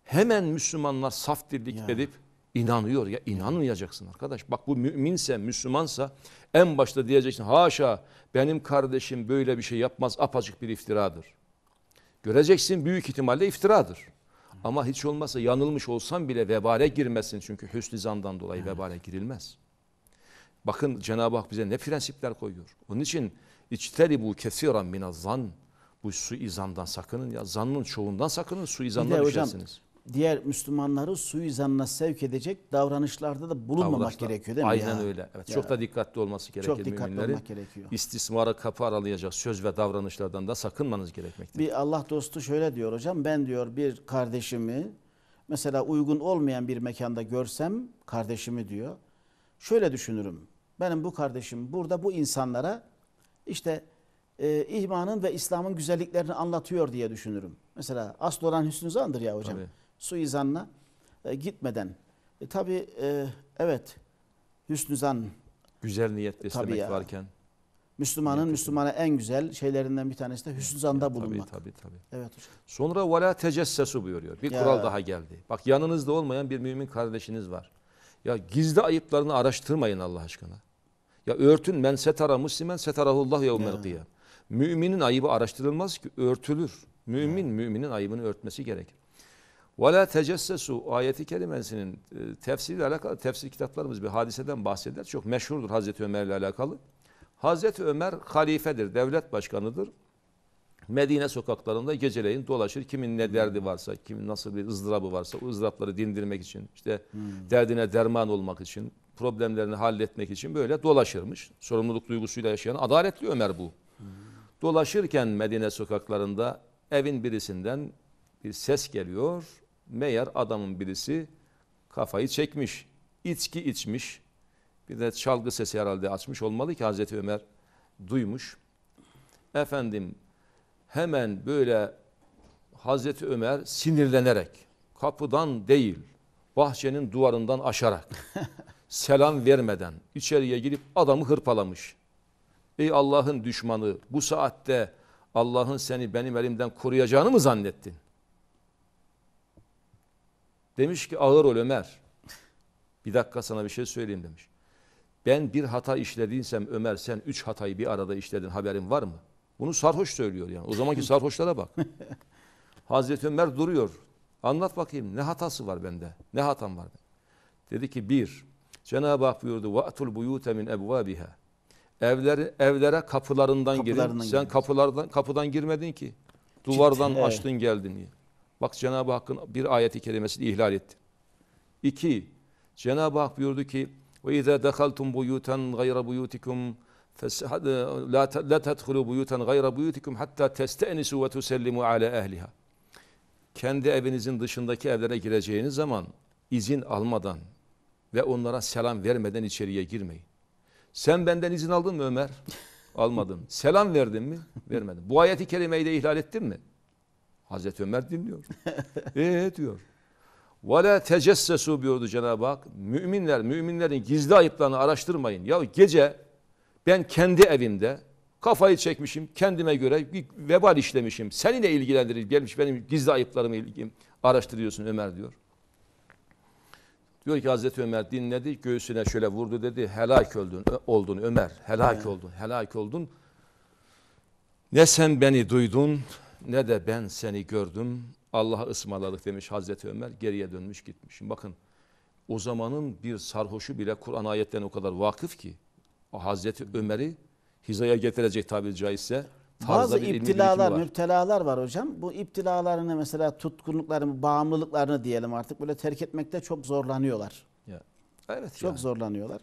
Hemen Müslümanlar saf dirlik yani. edip inanıyor ya inanmayacaksın arkadaş. Bak bu müminse, Müslümansa en başta diyeceksin haşa benim kardeşim böyle bir şey yapmaz apacık bir iftiradır. Göreceksin büyük ihtimalle iftiradır. Ama hiç olmazsa yanılmış olsam bile vebale girmesin. Çünkü hüsnü zandan dolayı evet. vebale girilmez. Bakın Cenab-ı Hak bize ne prensipler koyuyor. Onun için içteri bu kesiran minaz zan. Bu suizandan sakının ya. Zannın çoğundan sakının suizandan düşersiniz. Hocam, diğer Müslümanları suizanına sevk edecek davranışlarda da bulunmamak Davranışlar, gerekiyor değil mi? Aynen ya? öyle. Evet, ya. çok da dikkatli olması gerekiyor. Çok dikkatli müminleri. olmak gerekiyor. İstismara kapı aralayacak söz ve davranışlardan da sakınmanız gerekmektedir. Bir Allah dostu şöyle diyor hocam ben diyor bir kardeşimi mesela uygun olmayan bir mekanda görsem kardeşimi diyor. Şöyle düşünürüm benim bu kardeşim burada bu insanlara işte e, imanın ve İslam'ın güzelliklerini anlatıyor diye düşünürüm. Mesela asıl olan hüsnü zandır ya hocam. Tabii suizanla e, gitmeden. E, tabii e, evet hüsnü zan. Güzel niyet e, beslemek varken. Müslümanın niyet Müslümana en güzel şeylerinden bir tanesi de hüsnü zanda ya, bulunmak. Tabii tabii. Evet hocam. Sonra vela tecessesu buyuruyor. Bir ya. kural daha geldi. Bak yanınızda olmayan bir mümin kardeşiniz var. Ya gizli ayıplarını araştırmayın Allah aşkına. Ya örtün men setara muslimen setarahullah yevmel kıyam. Müminin ayıbı araştırılmaz ki örtülür. Mümin ya. müminin ayıbını örtmesi gerekir. Ve la ayeti kelimesinin e, tefsiriyle alakalı tefsir kitaplarımız bir hadiseden bahseder. Çok meşhurdur Hazreti Ömer ile alakalı. Hazreti Ömer halifedir, devlet başkanıdır. Medine sokaklarında geceleyin dolaşır. Kimin ne derdi varsa, kimin nasıl bir ızdırabı varsa o ızdırapları dindirmek için, işte hmm. derdine derman olmak için, problemlerini halletmek için böyle dolaşırmış. Sorumluluk duygusuyla yaşayan adaletli Ömer bu. Hmm. Dolaşırken Medine sokaklarında evin birisinden bir ses geliyor. Meğer adamın birisi kafayı çekmiş, içki içmiş, bir de çalgı sesi herhalde açmış olmalı ki Hazreti Ömer duymuş. Efendim hemen böyle Hazreti Ömer sinirlenerek kapıdan değil bahçenin duvarından aşarak selam vermeden içeriye girip adamı hırpalamış. Ey Allah'ın düşmanı bu saatte Allah'ın seni benim elimden koruyacağını mı zannettin? Demiş ki ağır ol Ömer. Bir dakika sana bir şey söyleyeyim demiş. Ben bir hata işlediysem Ömer sen üç hatayı bir arada işledin haberin var mı? Bunu sarhoş söylüyor yani. O zamanki sarhoşlara bak. Hazreti Ömer duruyor. Anlat bakayım ne hatası var bende? Ne hatam var? Dedi ki bir, Cenab-ı Hak buyurdu وَأْتُ الْبُيُوتَ مِنْ اَبْوَابِهَا Evleri, evlere kapılarından, kapılarından girin. Sen kapılardan, kapıdan girmedin ki. Duvardan Ciddi, açtın evet. geldin. Bak Cenab-ı Hakk'ın bir ayeti kerimesini ihlal etti. İki, Cenab-ı Hak buyurdu ki وَاِذَا دَخَلْتُمْ بُيُوتًا غَيْرَ بُيُوتِكُمْ لَا تَدْخُلُوا بُيُوتًا غَيْرَ بُيُوتِكُمْ حَتَّى تَسْتَأْنِسُوا وَتُسَلِّمُوا عَلَى اَهْلِهَا Kendi evinizin dışındaki evlere gireceğiniz zaman izin almadan ve onlara selam vermeden içeriye girmeyin. Sen benden izin aldın mı Ömer? Almadım. selam verdin mi? Vermedim. Bu ayeti kerimeyi de ihlal ettin mi? Hazreti Ömer dinliyor. Ee diyor. Ve la tecessesu diyordu Cenab-ı Hak. Müminler, müminlerin gizli ayıplarını araştırmayın. Ya gece ben kendi evimde kafayı çekmişim, kendime göre bir vebal işlemişim. Seninle de ilgilendirir. Gelmiş benim gizli ayıplarımı ilgim araştırıyorsun Ömer diyor. Diyor ki Hazreti Ömer dinledi, göğsüne şöyle vurdu dedi. Helak oldun, oldun Ömer, helak oldun, helak oldun. Ne sen beni duydun, ne de ben seni gördüm Allah'a ısmarladık demiş Hazreti Ömer geriye dönmüş gitmiş. Bakın o zamanın bir sarhoşu bile Kur'an ayetlerine o kadar vakıf ki o Hazreti Ömer'i hizaya getirecek tabiri caizse bazı iptilalar, var. müptelalar var hocam. Bu iptilalarını mesela tutkunluklarını, bağımlılıklarını diyelim artık böyle terk etmekte çok zorlanıyorlar. Ya. Evet. Çok yani. zorlanıyorlar.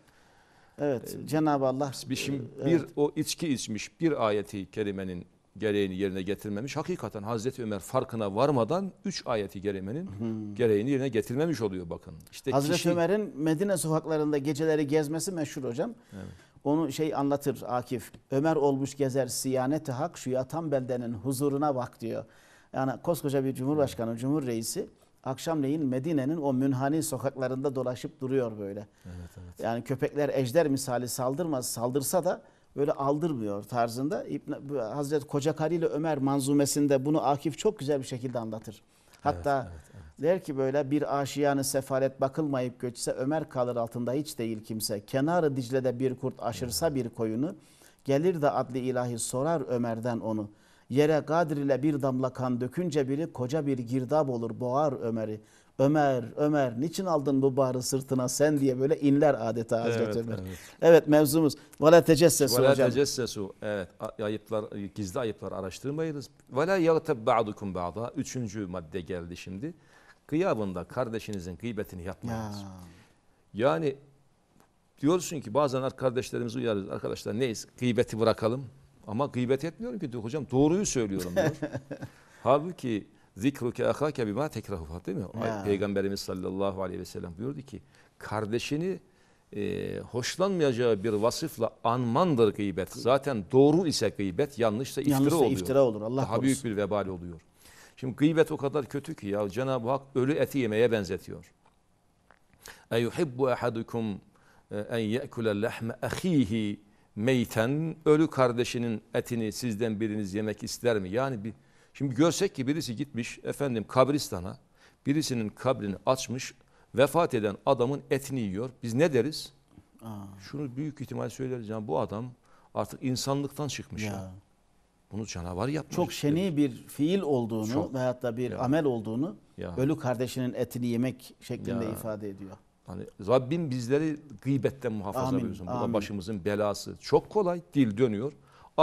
Evet. Ee, Cenab-ı Allah. Şimdi e, bir evet. o içki içmiş bir ayeti kerimenin gereğini yerine getirmemiş. Hakikaten Hazreti Ömer farkına varmadan 3 ayeti gerimenin gereğini yerine getirmemiş oluyor bakın. İşte Hazreti kişi... Ömer'in Medine sokaklarında geceleri gezmesi meşhur hocam. Evet. Onu şey anlatır Akif. Ömer olmuş gezer siyaneti hak şu yatan beldenin huzuruna bak diyor. Yani koskoca bir cumhurbaşkanı, evet. cumhur reisi akşamleyin Medine'nin o münhani sokaklarında dolaşıp duruyor böyle. Evet, evet. Yani köpekler ejder misali saldırmaz, saldırsa da böyle aldırmıyor tarzında. İbn, Hazreti Kocakarı ile Ömer manzumesinde bunu Akif çok güzel bir şekilde anlatır. Hatta evet, evet, evet. der ki böyle bir aşiyanı sefalet bakılmayıp göçse Ömer kalır altında hiç değil kimse. Kenarı Dicle'de bir kurt aşırsa bir koyunu gelir de adli ilahi sorar Ömer'den onu. Yere gadr ile bir damla kan dökünce biri koca bir girdap olur boğar Ömer'i. Ömer, Ömer niçin aldın bu baharı sırtına sen diye böyle inler adeta Hazreti evet, Ömer. Evet, evet mevzumuz. Vela tecessesu Vela hocam. tecessesu. Evet ayıplar, gizli ayıplar araştırmayınız. Vela yagteb ba'dukum ba'da. Üçüncü madde geldi şimdi. Kıyabında kardeşinizin gıybetini yapmayınız. Ya. Yani diyorsun ki bazen kardeşlerimizi uyarız Arkadaşlar neyiz? Gıybeti bırakalım. Ama gıybet etmiyorum ki diyor hocam doğruyu söylüyorum diyor. Halbuki zikruke ahake bima tekrahu değil mi? Ya. Peygamberimiz sallallahu aleyhi ve sellem buyurdu ki kardeşini e, hoşlanmayacağı bir vasıfla anmandır gıybet. Zaten doğru ise gıybet, yanlışsa iftira yanlışsa oluyor. iftira olur. Allah Daha korusun. büyük bir vebal oluyor. Şimdi gıybet o kadar kötü ki ya Cenab-ı Hak ölü eti yemeye benzetiyor. Eyuhibbu ahadukum e, en ye'kule lehme ahihi meyten ölü kardeşinin etini sizden biriniz yemek ister mi? Yani bir Şimdi görsek ki birisi gitmiş efendim kabristana birisinin kabrini açmış vefat eden adamın etini yiyor. Biz ne deriz? Aa. Şunu büyük ihtimal söyleriz. Yani bu adam artık insanlıktan çıkmış. Ya. ya. Bunu canavar yapmış. Çok şeni diyoruz. bir fiil olduğunu Çok. veyahut da bir ya. amel olduğunu ya. ölü kardeşinin etini yemek şeklinde ya. ifade ediyor. Hani Rabbim bizleri gıybetten muhafaza amin, buyursun. Bu da başımızın belası. Çok kolay dil dönüyor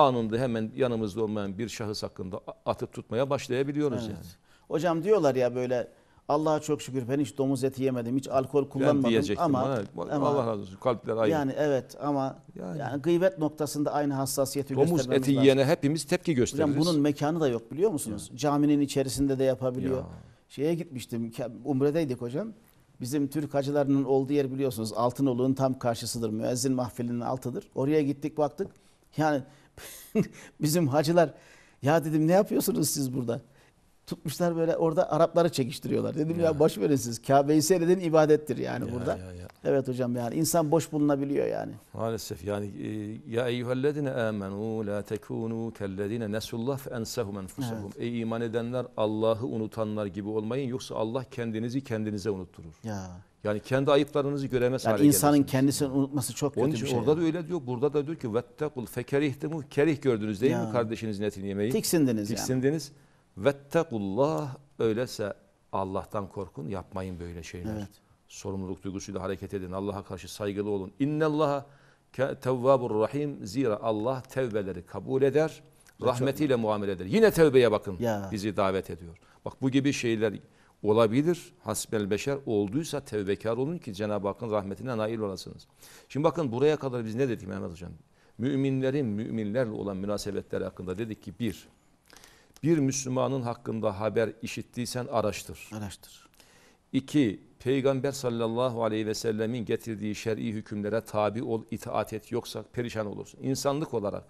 anında hemen yanımızda olmayan bir şahıs hakkında atıp tutmaya başlayabiliyoruz evet. yani. Hocam diyorlar ya böyle Allah'a çok şükür ben hiç domuz eti yemedim, hiç alkol kullanmadım yani ama, ama, ama Allah razı olsun kalpler aynı. Yani evet ama yani, yani gıybet noktasında aynı hassasiyeti domuz göstermemiz lazım. Domuz eti yiyene hepimiz tepki gösteririz. Hocam bunun mekanı da yok biliyor musunuz? Ya. Caminin içerisinde de yapabiliyor. Ya. Şeye gitmiştim, umredeydik hocam. Bizim Türk hacılarının olduğu yer biliyorsunuz Altınoluk'un tam karşısıdır. Müezzin mahfilinin altıdır. Oraya gittik baktık. Yani Bizim hacılar ya dedim ne yapıyorsunuz siz burada? Tutmuşlar böyle orada Arapları çekiştiriyorlar. Dedim ya, ya boş verin siz. Kabe'yi seyredin ibadettir yani ya, burada. Ya, ya. Evet hocam yani insan boş bulunabiliyor yani. Maalesef yani e, ya eyyühellezine amenu la tekunu kellezine nesullah fe ensehum enfusehum. Evet. Ey iman edenler Allah'ı unutanlar gibi olmayın yoksa Allah kendinizi kendinize unutturur. Ya yani kendi ayıplarınızı göremez yani hale insanın kendisini unutması çok kötü Onun için bir şey. orada da öyle diyor. Burada da diyor ki vettekul fekerihtimu kerih gördünüz değil Ya. mi kardeşinizin etini yemeyi? Tiksindiniz, yani. Tiksindiniz. Vettekullah öylese Allah'tan korkun yapmayın böyle şeyler. Evet. Sorumluluk duygusuyla hareket edin. Allah'a karşı saygılı olun. İnnellaha ke- tevvabur rahim. Zira Allah tevbeleri kabul eder. Rahmetiyle muamele eder. Yine tevbeye bakın. Ya. Bizi davet ediyor. Bak bu gibi şeyler olabilir. Hasbel beşer olduysa tevbekar olun ki Cenab-ı Hakk'ın rahmetine nail olasınız. Şimdi bakın buraya kadar biz ne dedik Mehmet Hocam? Müminlerin müminlerle olan münasebetleri hakkında dedik ki bir, bir Müslümanın hakkında haber işittiysen araştır. Araştır. İki, Peygamber sallallahu aleyhi ve sellemin getirdiği şer'i hükümlere tabi ol, itaat et yoksa perişan olursun. İnsanlık olarak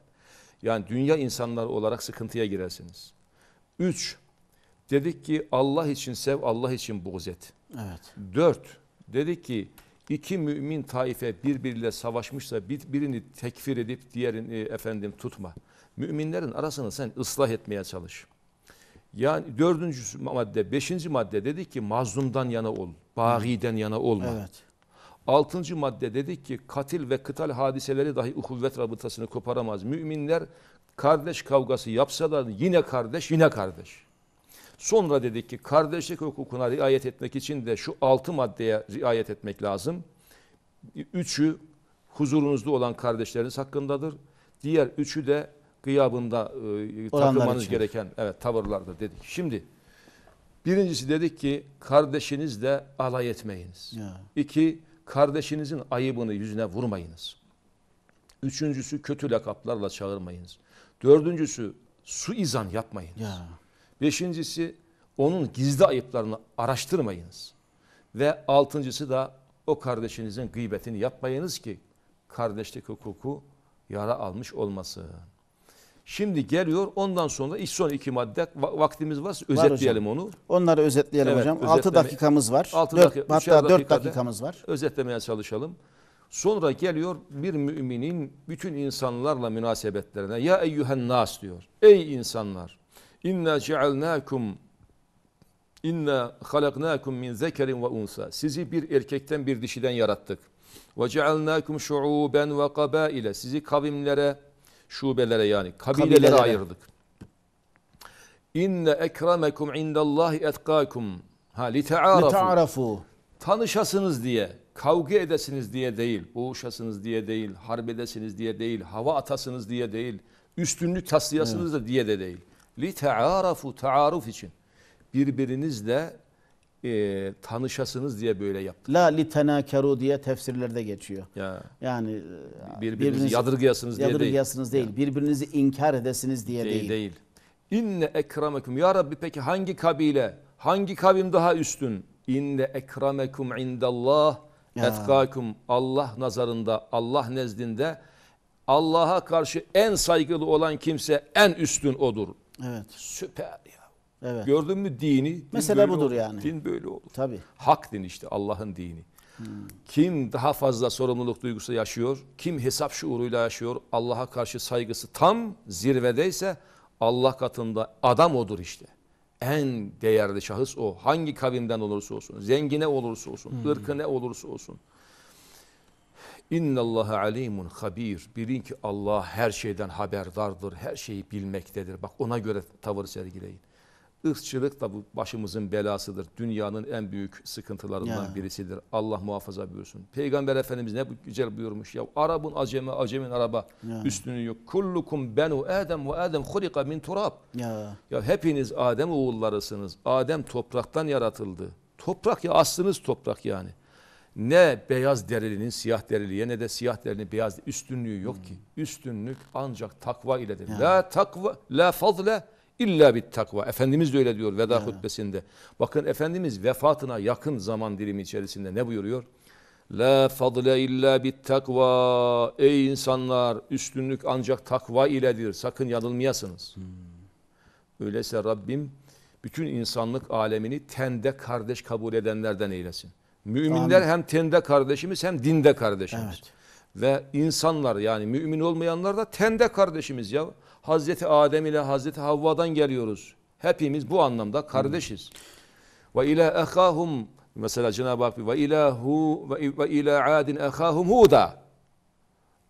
yani dünya insanları olarak sıkıntıya girersiniz. Üç, Dedik ki Allah için sev, Allah için buğz et. Evet. Dört, dedik ki iki mümin taife birbiriyle savaşmışsa birini tekfir edip diğerini e, efendim tutma. Müminlerin arasını sen ıslah etmeye çalış. Yani dördüncü madde, beşinci madde dedik ki mazlumdan yana ol, bağiden yana olma. Evet. Altıncı madde dedik ki katil ve kıtal hadiseleri dahi uhuvvet rabıtasını koparamaz. Müminler kardeş kavgası yapsalar yine kardeş yine kardeş. Sonra dedik ki kardeşlik hukukuna riayet etmek için de şu altı maddeye riayet etmek lazım. Üçü huzurunuzda olan kardeşleriniz hakkındadır. Diğer üçü de gıyabında e, takılmanız gereken evet tavırlardır dedik. Şimdi birincisi dedik ki kardeşinizle alay etmeyiniz. Ya. İki kardeşinizin ayıbını yüzüne vurmayınız. Üçüncüsü kötü lakaplarla çağırmayınız. Dördüncüsü suizan yapmayınız. Ya. Beşincisi onun gizli ayıplarını araştırmayınız. Ve altıncısı da o kardeşinizin gıybetini yapmayınız ki kardeşlik hukuku yara almış olmasın. Şimdi geliyor ondan sonra ilk son iki madde vaktimiz varsa özetleyelim var onu. Onları özetleyelim evet, hocam. 6 dakikamız var. 6 4, dakika, hatta 4 dakikamız var. Özetlemeye çalışalım. Sonra geliyor bir müminin bütün insanlarla münasebetlerine ya eyyühen nas diyor. Ey insanlar İnna cealnakum inna halaknakum min zekerin ve unsa. Sizi bir erkekten bir dişiden yarattık. Ve cealnakum şuuben ve kabaile. Sizi kavimlere, şubelere yani kabilelere, kabilelere. ayırdık. İnne ekremekum indallahi etkakum. Ha li ta'arafu. Tanışasınız diye, kavga edesiniz diye değil, boğuşasınız diye değil, harbedesiniz diye değil, hava atasınız diye değil, üstünlük taslayasınız evet. da diye de değil. Li te'arafu taaruf için. Birbirinizle e, tanışasınız diye böyle yaptı. La li tenakeru diye tefsirlerde geçiyor. Ya. Yani e, birbirinizi, birbirinizi yadırgayasınız diye değil. değil. Birbirinizi inkar edesiniz diye değil. Değil. İnne ekrameküm. Ya Rabbi peki hangi kabile, hangi kavim daha üstün? İnne ekrameküm indallah etkakum. Allah nazarında, Allah nezdinde Allah'a karşı en saygılı olan kimse en üstün odur. Evet. Süper ya. Evet. Gördün mü dini? Din Mesela budur olur. yani. Din böyle olur. Tabii. Hak din işte Allah'ın dini. Hmm. Kim daha fazla sorumluluk duygusu yaşıyor, kim hesap şuuruyla yaşıyor, Allah'a karşı saygısı tam zirvedeyse Allah katında adam odur işte. En değerli şahıs o. Hangi kavimden olursa olsun, zengine olursa olsun, hmm. ırkı ne olursa olsun. İnnallaha alimun habir. Bilin ki Allah her şeyden haberdardır, her şeyi bilmektedir. Bak ona göre tavır sergileyin. Irkçılık da bu başımızın belasıdır. Dünyanın en büyük sıkıntılarından ya. birisidir. Allah muhafaza buyursun. Peygamber Efendimiz ne güzel buyurmuş ya. Arabun aceme, acemin araba ya. üstünü yok. Kullukum benu Adem ve Adem hulika min turab. Ya. ya hepiniz Adem oğullarısınız. Adem topraktan yaratıldı. Toprak ya aslınız toprak yani ne beyaz derelinin siyah deriliye ne de siyah derinin beyaz üstünlüğü yok ki. Üstünlük ancak takva iledir. Yani. La takva la fazle illa bit takva. Efendimiz de öyle diyor veda yani. hutbesinde. Bakın Efendimiz vefatına yakın zaman dilimi içerisinde ne buyuruyor? La fadle illa bit takva. Ey insanlar üstünlük ancak takva iledir. Sakın yanılmayasınız. Hmm. Öyleyse Rabbim bütün insanlık alemini tende kardeş kabul edenlerden eylesin. Müminler Amin. hem tende kardeşimiz hem dinde kardeşimiz. Evet. Ve insanlar yani mümin olmayanlar da tende kardeşimiz ya. Hazreti Adem ile Hazreti Havva'dan geliyoruz. Hepimiz bu anlamda kardeşiz. Ve ile ehahum mesela Cenab-ı Hak ve ilahu ve ila adin ehahum huda.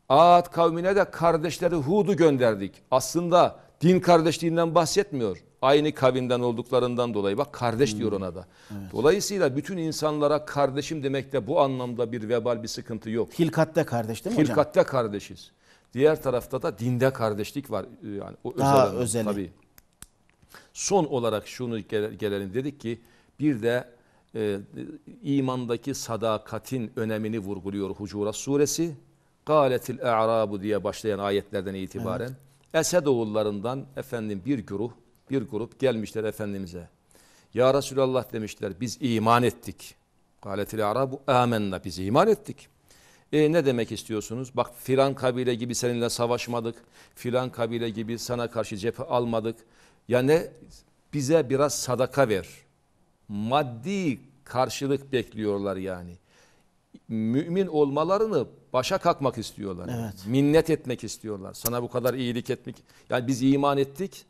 Ad kavmine de kardeşleri Hud'u gönderdik. Aslında din kardeşliğinden bahsetmiyor. Aynı kavimden olduklarından dolayı bak kardeş diyor hmm. ona da. Evet. Dolayısıyla bütün insanlara kardeşim demekte de bu anlamda bir vebal bir sıkıntı yok. Hilkatte kardeş değil mi Hilkatte hocam? Hilkatte kardeşiz. Diğer tarafta da dinde kardeşlik var. Ee, yani o Daha özel özeli. Tabii. Son olarak şunu gelelim dedik ki bir de e, imandaki sadakatin önemini vurguluyor Hucurat suresi. Galetil e'rabu diye başlayan ayetlerden itibaren evet. Esed efendim bir güruh bir grup gelmişler Efendimiz'e. Ya Resulallah demişler biz iman ettik. Kaletil arabu amenna biz iman ettik. E ne demek istiyorsunuz? Bak filan kabile gibi seninle savaşmadık. Filan kabile gibi sana karşı cephe almadık. Yani bize biraz sadaka ver. Maddi karşılık bekliyorlar yani. Mümin olmalarını başa kalkmak istiyorlar. Evet. Minnet etmek istiyorlar. Sana bu kadar iyilik etmek. Yani biz iman ettik.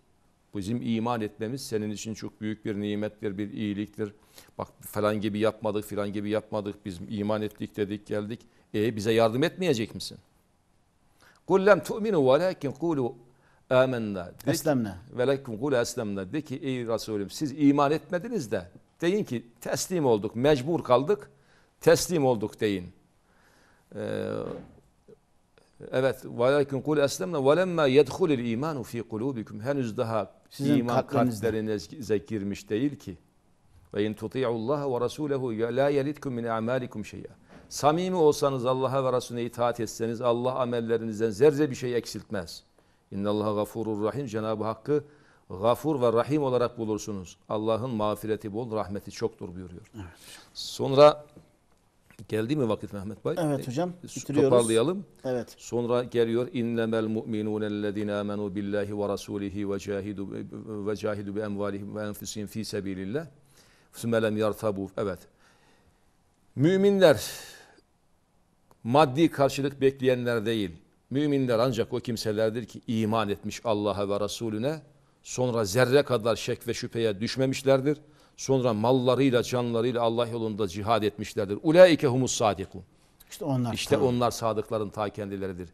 Bizim iman etmemiz senin için çok büyük bir nimettir, bir iyiliktir. Bak falan gibi yapmadık, falan gibi yapmadık. Biz iman ettik dedik, geldik. E bize yardım etmeyecek misin? Kul lem tu'minu velakin kulu amennâ. Eslemne. Velakin kulu eslemne. De ki ey Resulüm siz iman etmediniz de deyin ki teslim olduk, mecbur kaldık, teslim olduk deyin. Ee, Evet. وَلَكِنْ قُلْ اَسْلَمْنَا وَلَمَّا يَدْخُلِ imanu fi قُلُوبِكُمْ Henüz daha Sizin iman kalplerinize girmiş değil ki. ve وَاِنْ تُطِيعُوا اللّٰهَ وَرَسُولَهُ la يَلِدْكُمْ min amalikum şeya Samimi olsanız Allah'a ve Resulüne itaat etseniz Allah amellerinizden zerre bir şey eksiltmez. İnna gafurur rahim. Cenab-ı Hakk'ı gafur ve rahim olarak bulursunuz. Allah'ın mağfireti bol, rahmeti çoktur buyuruyor. Evet. Sonra Geldi mi vakit Mehmet bey? Evet e, hocam. Bitiriyoruz. Toparlayalım. Evet. Sonra geliyor innemel mu'minun ellezine amenu billahi ve rasulihi ve cahidu ve cahidu bi emvalihim ve enfusihim fi sabilillah. Sümelem yartabu. Evet. Müminler maddi karşılık bekleyenler değil. Müminler ancak o kimselerdir ki iman etmiş Allah'a ve Resulüne sonra zerre kadar şek ve şüpheye düşmemişlerdir Sonra mallarıyla, canlarıyla Allah yolunda cihad etmişlerdir. Ulaike humus sadikun. İşte onlar. İşte tamam. onlar sadıkların ta kendileridir.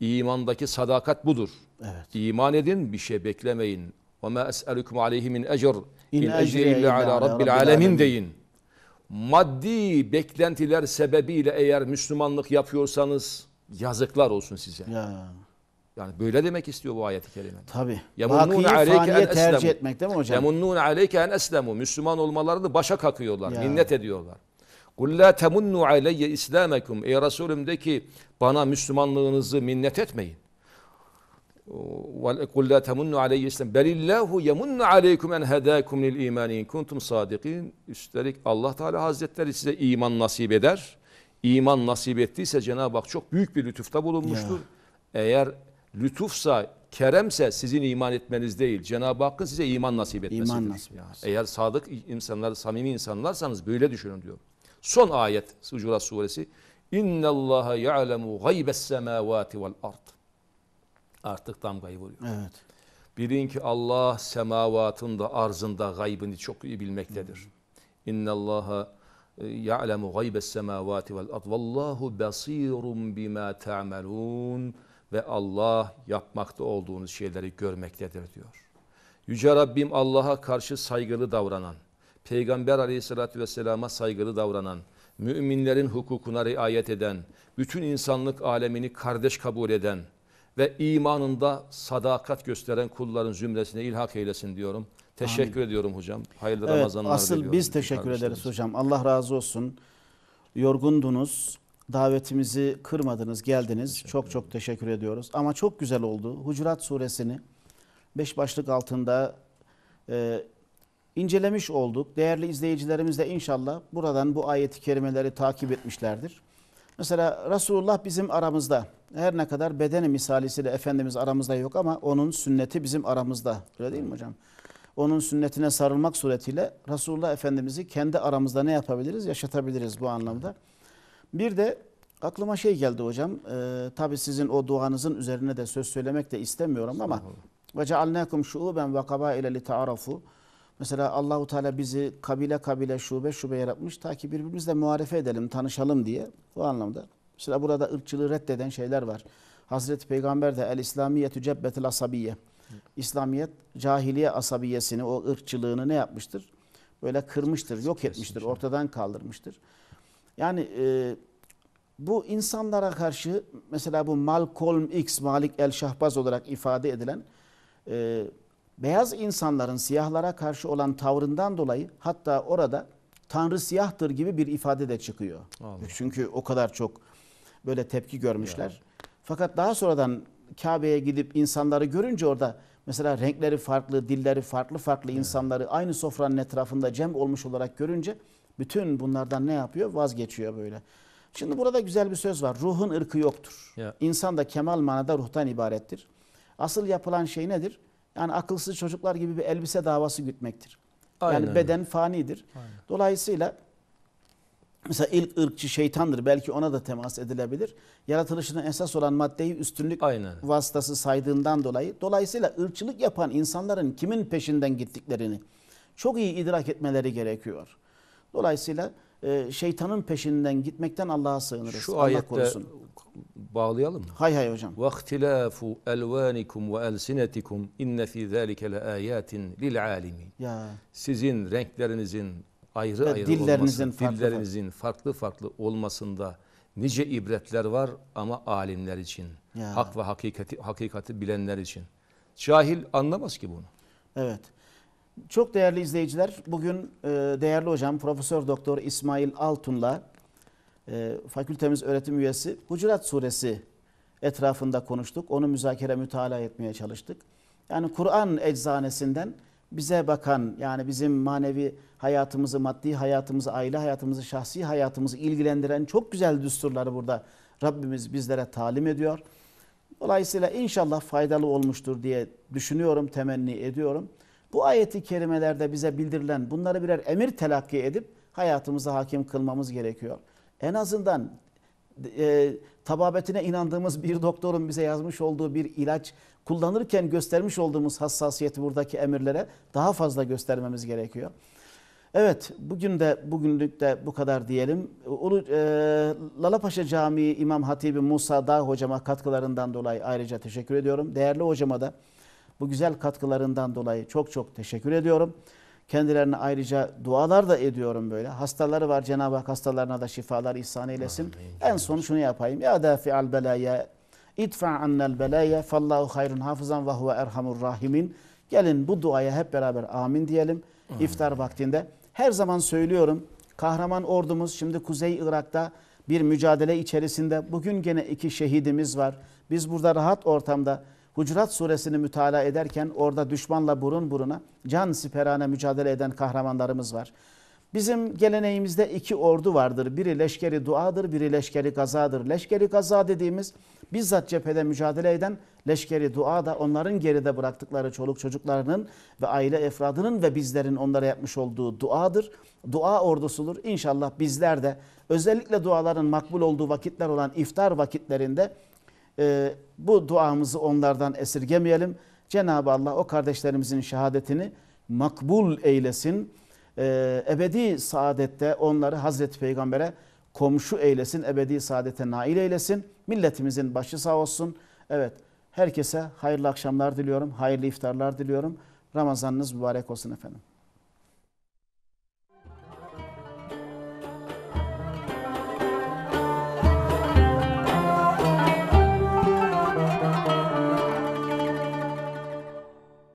İmandaki sadakat budur. Evet. İman edin, bir şey beklemeyin. Ve ma es'elukum aleyhi min ecr. İn ecri illa ala rabbil alemin deyin. Maddi beklentiler sebebiyle eğer Müslümanlık yapıyorsanız yazıklar olsun size. Ya. Yani böyle demek istiyor bu ayet-i kerime. Tabi. Yamunnun aleyke en tercih etmek değil mi hocam? Yamunnun aleyke en eslemu. Müslüman olmalarını başa kakıyorlar, ya. minnet ediyorlar. Kul la temunnu aleyye islamekum. Ey Resulüm de ki bana Müslümanlığınızı minnet etmeyin. Kul la temunnu aleyye islam. Belillahu yemunnu aleykum en hedâkum lil imani in kuntum sadikin. Üstelik Allah Teala Hazretleri size iman nasip eder. İman nasip ettiyse Cenab-ı Hak çok büyük bir lütufta bulunmuştur. Ya. Eğer lütufsa, keremse sizin iman etmeniz değil. Cenab-ı Hakk'ın size iman nasip etmesidir. İman nasip etmesi. Eğer sadık insanlar, samimi insanlarsanız böyle düşünün diyor. Son ayet Sucurat suresi. İnne Allaha ya'lemu gaybes semavati vel ard. Artık tam gaybı oluyor. Evet. Bilin ki Allah semavatın da arzında gaybını çok iyi bilmektedir. İnne Allaha e, ya'lemu gaybes semavati vel ard. Vallahu basirun bima ta'malun ve Allah yapmakta olduğunuz şeyleri görmektedir diyor. Yüce Rabbim Allah'a karşı saygılı davranan, Peygamber aleyhissalatü vesselama saygılı davranan, müminlerin hukukuna riayet eden, bütün insanlık alemini kardeş kabul eden ve imanında sadakat gösteren kulların zümresine ilhak eylesin diyorum. Teşekkür Amin. ediyorum hocam. Hayırlı evet, Ramazanlar asıl diliyorum. Asıl biz teşekkür ederiz hocam. Allah razı olsun. Yorgundunuz davetimizi kırmadınız, geldiniz. çok çok teşekkür ediyoruz. Ama çok güzel oldu. Hucurat suresini beş başlık altında e, incelemiş olduk. Değerli izleyicilerimiz de inşallah buradan bu ayeti kerimeleri takip etmişlerdir. Mesela Resulullah bizim aramızda. Her ne kadar bedeni misalisiyle Efendimiz aramızda yok ama onun sünneti bizim aramızda. Öyle değil mi hocam? Onun sünnetine sarılmak suretiyle Resulullah Efendimiz'i kendi aramızda ne yapabiliriz? Yaşatabiliriz bu anlamda. Bir de aklıma şey geldi hocam. E, tabii sizin o duanızın üzerine de söz söylemek de istemiyorum ama ve cealnakum şuuben ve kabaile li taarafu. Mesela Allahu Teala bizi kabile kabile şube şube yaratmış ta ki birbirimizle muharefe edelim, tanışalım diye. Bu anlamda. Mesela burada ırkçılığı reddeden şeyler var. Hazreti Peygamber de el İslamiyetü cebbetil asabiye. İslamiyet cahiliye asabiyesini, o ırkçılığını ne yapmıştır? Böyle kırmıştır, yok etmiştir, ortadan kaldırmıştır. Yani e, bu insanlara karşı mesela bu Malcolm X, Malik El Şahbaz olarak ifade edilen e, beyaz insanların siyahlara karşı olan tavrından dolayı hatta orada Tanrı siyahtır gibi bir ifade de çıkıyor. Anladım. Çünkü o kadar çok böyle tepki görmüşler. Ya. Fakat daha sonradan Kabe'ye gidip insanları görünce orada mesela renkleri farklı, dilleri farklı farklı evet. insanları aynı sofranın etrafında cem olmuş olarak görünce bütün bunlardan ne yapıyor? Vazgeçiyor böyle. Şimdi burada güzel bir söz var. Ruhun ırkı yoktur. Ya. İnsan da kemal manada ruhtan ibarettir. Asıl yapılan şey nedir? Yani akılsız çocuklar gibi bir elbise davası gütmektir. Aynen. Yani beden fanidir. Aynen. Dolayısıyla mesela ilk ırkçı şeytandır. Belki ona da temas edilebilir. Yaratılışının esas olan maddeyi üstünlük Aynen. vasıtası saydığından dolayı. Dolayısıyla ırkçılık yapan insanların kimin peşinden gittiklerini çok iyi idrak etmeleri gerekiyor. Dolayısıyla e, şeytanın peşinden gitmekten Allah'a sığınırız. Şu Allah ayette korusun. bağlayalım Hay hay hocam. وَاخْتِلَافُ أَلْوَانِكُمْ وَأَلْسِنَتِكُمْ اِنَّ ف۪ي ذَٰلِكَ لَآيَاتٍ لِلْعَالِمِينَ Ya. Sizin renklerinizin ayrı Ve ayrı dillerinizin olması, farklı dillerinizin farklı farklı olmasında nice ibretler var ama alimler için. Ya. Hak ve hakikati, hakikati bilenler için. Cahil anlamaz ki bunu. Evet. Çok değerli izleyiciler, bugün e, değerli hocam Profesör Doktor İsmail Altun'la e, fakültemiz öğretim üyesi Hucurat Suresi etrafında konuştuk. Onu müzakere mütala etmeye çalıştık. Yani Kur'an eczanesinden bize bakan yani bizim manevi hayatımızı, maddi hayatımızı, aile hayatımızı, şahsi hayatımızı ilgilendiren çok güzel düsturları burada Rabbimiz bizlere talim ediyor. Dolayısıyla inşallah faydalı olmuştur diye düşünüyorum, temenni ediyorum. Bu ayeti kerimelerde bize bildirilen bunları birer emir telakki edip hayatımıza hakim kılmamız gerekiyor. En azından e, tababetine inandığımız bir doktorun bize yazmış olduğu bir ilaç kullanırken göstermiş olduğumuz hassasiyeti buradaki emirlere daha fazla göstermemiz gerekiyor. Evet bugün de bugünlük de bu kadar diyelim. Ulu, e, Lalapaşa Camii İmam Hatibi Musa Dağ hocama katkılarından dolayı ayrıca teşekkür ediyorum. Değerli hocama da bu güzel katkılarından dolayı çok çok teşekkür ediyorum. Kendilerine ayrıca dualar da ediyorum böyle. Hastaları var Cenab-ı Hak hastalarına da şifalar ihsan eylesin. Amin. En son şunu yapayım. Ya dafi'al belaya idfa annel belaya fallahu hayrun hafızan ve huve erhamur rahimin. Gelin bu duaya hep beraber amin diyelim. Amin. İftar vaktinde. Her zaman söylüyorum kahraman ordumuz şimdi Kuzey Irak'ta bir mücadele içerisinde. Bugün gene iki şehidimiz var. Biz burada rahat ortamda Hucurat suresini mütala ederken orada düşmanla burun buruna can siperane mücadele eden kahramanlarımız var. Bizim geleneğimizde iki ordu vardır. Biri leşkeri duadır, biri leşkeri gazadır. Leşkeri gaza dediğimiz bizzat cephede mücadele eden leşkeri dua da onların geride bıraktıkları çoluk çocuklarının ve aile efradının ve bizlerin onlara yapmış olduğu duadır. Dua ordusudur. İnşallah bizler de özellikle duaların makbul olduğu vakitler olan iftar vakitlerinde ee, bu duamızı onlardan esirgemeyelim. Cenab-ı Allah o kardeşlerimizin şehadetini makbul eylesin. Ee, ebedi saadette onları Hazreti Peygamber'e komşu eylesin. Ebedi saadete nail eylesin. Milletimizin başı sağ olsun. Evet herkese hayırlı akşamlar diliyorum. Hayırlı iftarlar diliyorum. Ramazanınız mübarek olsun efendim.